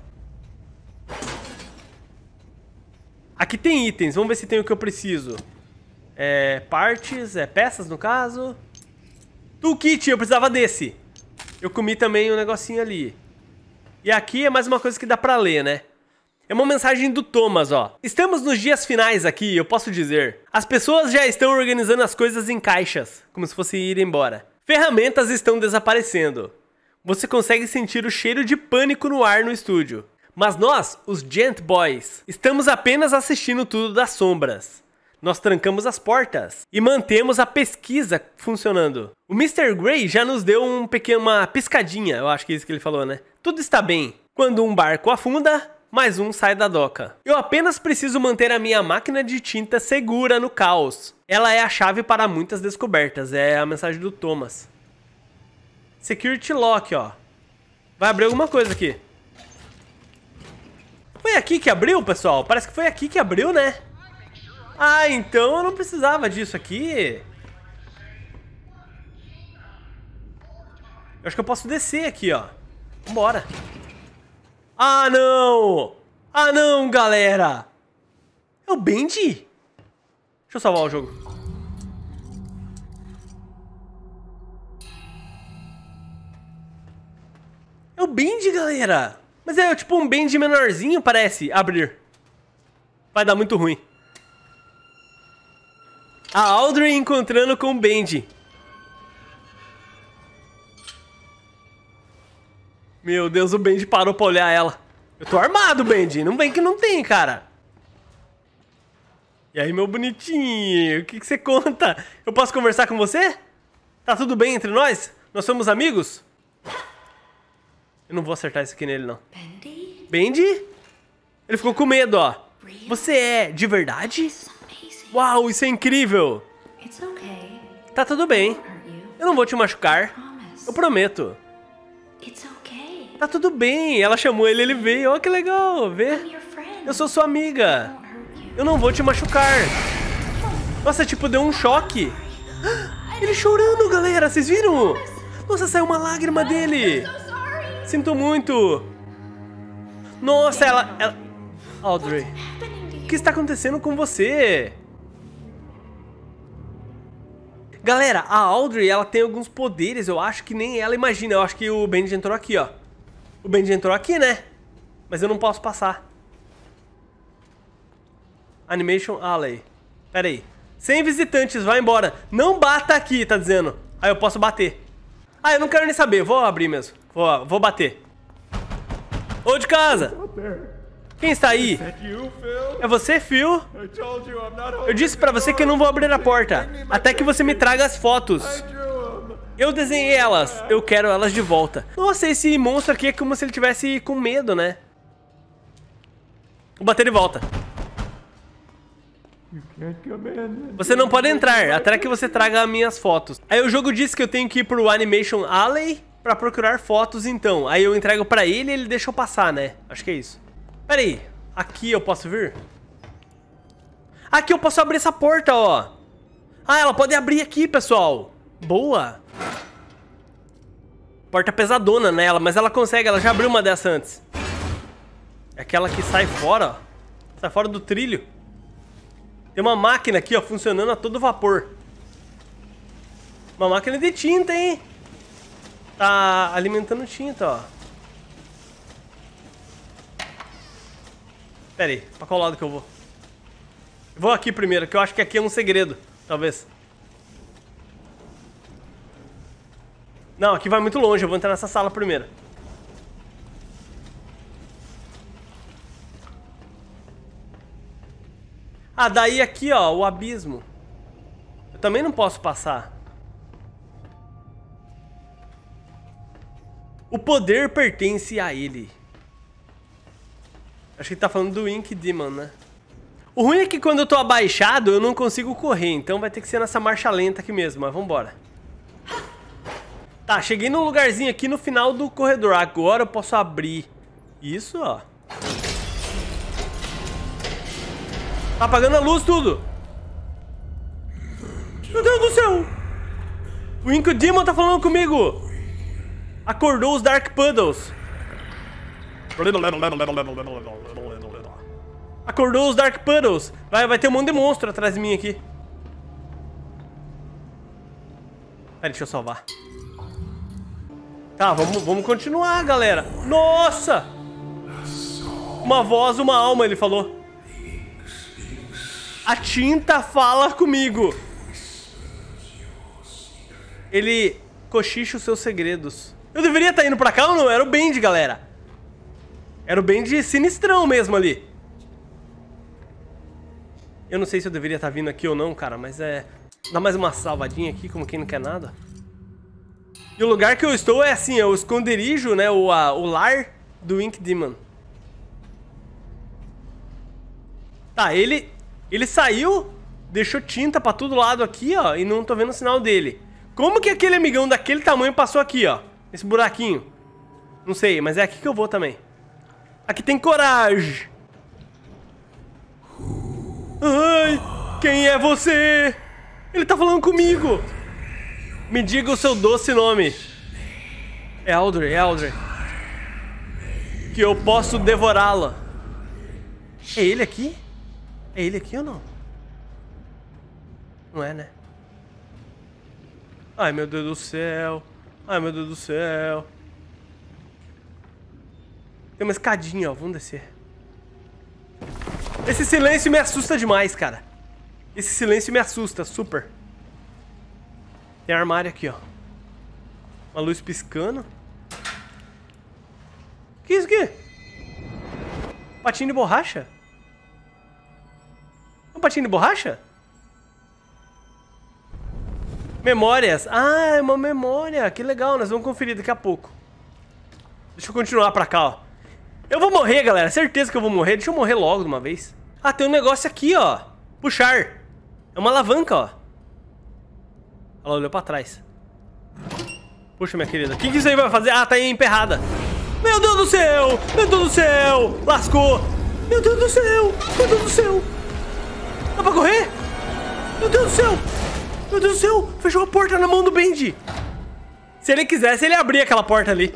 Aqui tem itens, vamos ver se tem o que eu preciso. É, partes, é, peças no caso. Toolkit, eu precisava desse. Eu comi também um negocinho ali. E aqui é mais uma coisa que dá pra ler, né? É uma mensagem do Thomas, ó. Estamos nos dias finais aqui, eu posso dizer. As pessoas já estão organizando as coisas em caixas, como se fosse ir embora. Ferramentas estão desaparecendo. Você consegue sentir o cheiro de pânico no ar no estúdio. Mas nós, os Gent Boys, estamos apenas assistindo tudo das sombras. Nós trancamos as portas e mantemos a pesquisa funcionando. O Mr. Grey já nos deu um pequeno, uma piscadinha, eu acho que é isso que ele falou, né? Tudo está bem. Quando um barco afunda, mais um sai da doca. Eu apenas preciso manter a minha máquina de tinta segura no caos. Ela é a chave para muitas descobertas, é a mensagem do Thomas. Security lock, ó. Vai abrir alguma coisa aqui. Foi aqui que abriu, pessoal? Parece que foi aqui que abriu, né? Ah, então eu não precisava disso aqui. Eu acho que eu posso descer aqui, ó. Vambora. Ah, não! Ah, não, galera! É o Bendy? Deixa eu salvar o jogo. o Bend, galera! Mas é tipo um Bend menorzinho, parece. Abrir. Vai dar muito ruim. A Aldrin encontrando com o Bend. Meu Deus, o Bend parou pra olhar ela. Eu tô armado, Bend. Não vem que não tem, cara. E aí, meu bonitinho, o que, que você conta? Eu posso conversar com você? Tá tudo bem entre nós? Nós somos amigos? Eu não vou acertar isso aqui nele, não. Bendy? Ele ficou com medo, ó. Você é de verdade? Uau, isso é incrível! Tá tudo bem. Eu não vou te machucar. Eu prometo. Tá tudo bem. Ela chamou ele, ele veio. Ó, oh, que legal. Vê. Eu sou sua amiga. Eu não vou te machucar. Nossa, tipo, deu um choque. [gasps] Ele chorando, galera. Vocês viram? Nossa, saiu uma lágrima dele. Sinto muito! Nossa, ela... ela... Audrey, o que está acontecendo com você? Galera, a Audrey, ela tem alguns poderes, eu acho que nem ela imagina. Eu acho que o Bendy entrou aqui, ó. O Bendy entrou aqui, né? Mas eu não posso passar. Animation Alley. Ah, Pera aí. Sem visitantes, vai embora. Não bata aqui, tá dizendo. Aí eu posso bater. Ah, eu não quero nem saber. Vou abrir mesmo. Vou, vou bater. Ô, de casa! Quem está aí? É, é você, Phil? Eu disse pra você que eu não vou abrir a porta, até que você me traga as fotos. Eu desenhei elas, eu quero elas de volta. Nossa, esse monstro aqui é como se ele tivesse com medo, né? Vou bater de volta. Você não pode entrar, até que você traga minhas fotos. Aí o jogo diz que eu tenho que ir pro Animation Alley Pra procurar fotos, então. Aí eu entrego pra ele e ele deixa eu passar, né? Acho que é isso. Pera aí. Aqui eu posso vir? Aqui eu posso abrir essa porta, ó. Ah, ela pode abrir aqui, pessoal. Boa. Porta pesadona nela, né, mas ela consegue. Ela já abriu uma dessa antes. É aquela que sai fora, ó. Sai fora do trilho. Tem uma máquina aqui, ó, funcionando a todo vapor. Uma máquina de tinta, hein? tá alimentando tinta, ó. Pera aí, pra qual lado que eu vou? Eu vou aqui primeiro, que eu acho que aqui é um segredo, talvez. Não, aqui vai muito longe, eu vou entrar nessa sala primeiro. Ah, daí aqui, ó, o abismo. Eu também não posso passar. O poder pertence a ele. Acho que ele tá falando do Ink Demon, né? O ruim é que quando eu tô abaixado, eu não consigo correr. Então vai ter que ser nessa marcha lenta aqui mesmo. Mas vambora. Tá, cheguei num lugarzinho aqui no final do corredor. Agora eu posso abrir isso, ó. Tá apagando a luz tudo. Meu Deus do céu. O Ink Demon tá falando comigo. Acordou os Dark Puddles. Acordou os Dark Puddles. Vai, vai ter um monte de monstro atrás de mim aqui. Pera, deixa eu salvar. Tá, vamos, vamos continuar, galera. Nossa! Uma voz, uma alma, ele falou. A tinta fala comigo. Ele cochicha os seus segredos. Eu deveria estar tá indo pra cá ou não? Era o Bend, galera. Era o Bend sinistrão mesmo ali. Eu não sei se eu deveria estar tá vindo aqui ou não, cara, mas é... Dá mais uma salvadinha aqui, como quem não quer nada. E o lugar que eu estou é assim, é o esconderijo, né? O, a, o lar do Ink Demon. Tá, ele... Ele saiu, deixou tinta pra todo lado aqui, ó, e não tô vendo o sinal dele. Como que aquele amigão daquele tamanho passou aqui, ó? Esse buraquinho. Não sei, mas é aqui que eu vou também. Aqui tem coragem. Ai, quem é você? Ele tá falando comigo. Me diga o seu doce nome. É Aldrey, é Aldrey. Que eu posso devorá-la. É ele aqui? É ele aqui ou não? Não é, né? Ai, meu Deus do céu. Ai, meu Deus do céu. Tem uma escadinha, ó. Vamos descer. Esse silêncio me assusta demais, cara. Esse silêncio me assusta, super. Tem armário aqui, ó. Uma luz piscando. O que é isso aqui? Patinho de borracha? É um patinho de borracha? Memórias. Ah, é uma memória. Que legal, nós vamos conferir daqui a pouco. Deixa eu continuar pra cá, ó. Eu vou morrer, galera. Certeza que eu vou morrer. Deixa eu morrer logo de uma vez. Ah, tem um negócio aqui, ó. Puxar. É uma alavanca, ó. Ela olhou pra trás. Puxa, minha querida. O que, que isso aí vai fazer? Ah, tá aí emperrada. Meu Deus do céu! Meu Deus do céu! Lascou! Meu Deus do céu! Meu Deus do céu! Dá pra correr? Meu Deus do céu! Meu Deus do céu, fechou a porta na mão do Bendy. Se ele quisesse, ele abria aquela porta ali.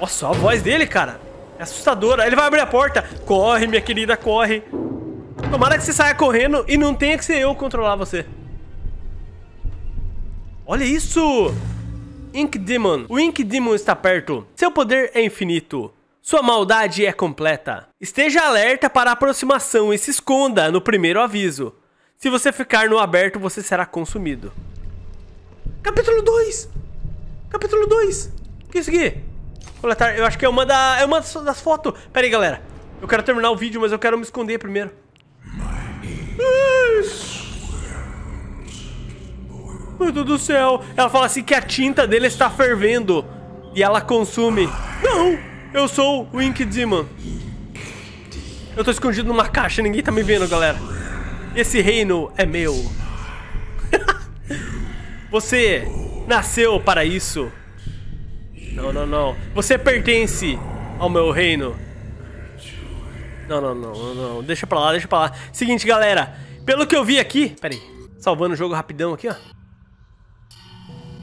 Nossa, a voz dele, cara. É assustadora. Ele vai abrir a porta. Corre, minha querida, corre. Tomara que você saia correndo e não tenha que ser eu controlar você. Olha isso! Ink Demon. O Ink Demon está perto. Seu poder é infinito. Sua maldade é completa. Esteja alerta para a aproximação e se esconda no primeiro aviso. Se você ficar no aberto, você será consumido. Capítulo 2! Capítulo 2! O que é isso aqui? Coletar, eu acho que é uma, da, é uma das fotos. Pera aí, galera. Eu quero terminar o vídeo, mas eu quero me esconder primeiro. Meu Deus do céu. Ela fala assim que a tinta dele está fervendo. E ela consume. Não! Eu sou o Ink Demon. Eu tô escondido numa caixa, ninguém tá me vendo, galera. Esse reino é meu. Você nasceu para isso. Não, não, não. Você pertence ao meu reino. Não, não, não, não. Deixa pra lá, deixa pra lá. Seguinte, galera. Pelo que eu vi aqui... Pera aí. Salvando o jogo rapidão aqui, ó.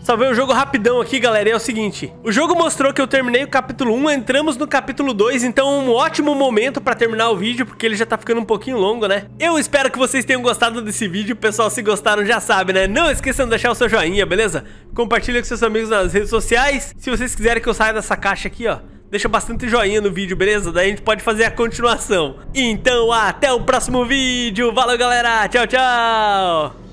Salvei o jogo rapidão aqui, galera, e é o seguinte. O jogo mostrou que eu terminei o capítulo 1, entramos no capítulo 2, então é um ótimo momento pra terminar o vídeo, porque ele já tá ficando um pouquinho longo, né? Eu espero que vocês tenham gostado desse vídeo, pessoal, se gostaram já sabe, né? Não esqueçam de deixar o seu joinha, beleza? Compartilha com seus amigos nas redes sociais. Se vocês quiserem que eu saia dessa caixa aqui, ó, deixa bastante joinha no vídeo, beleza? Daí a gente pode fazer a continuação. Então, até o próximo vídeo. Valeu, galera. Tchau, tchau.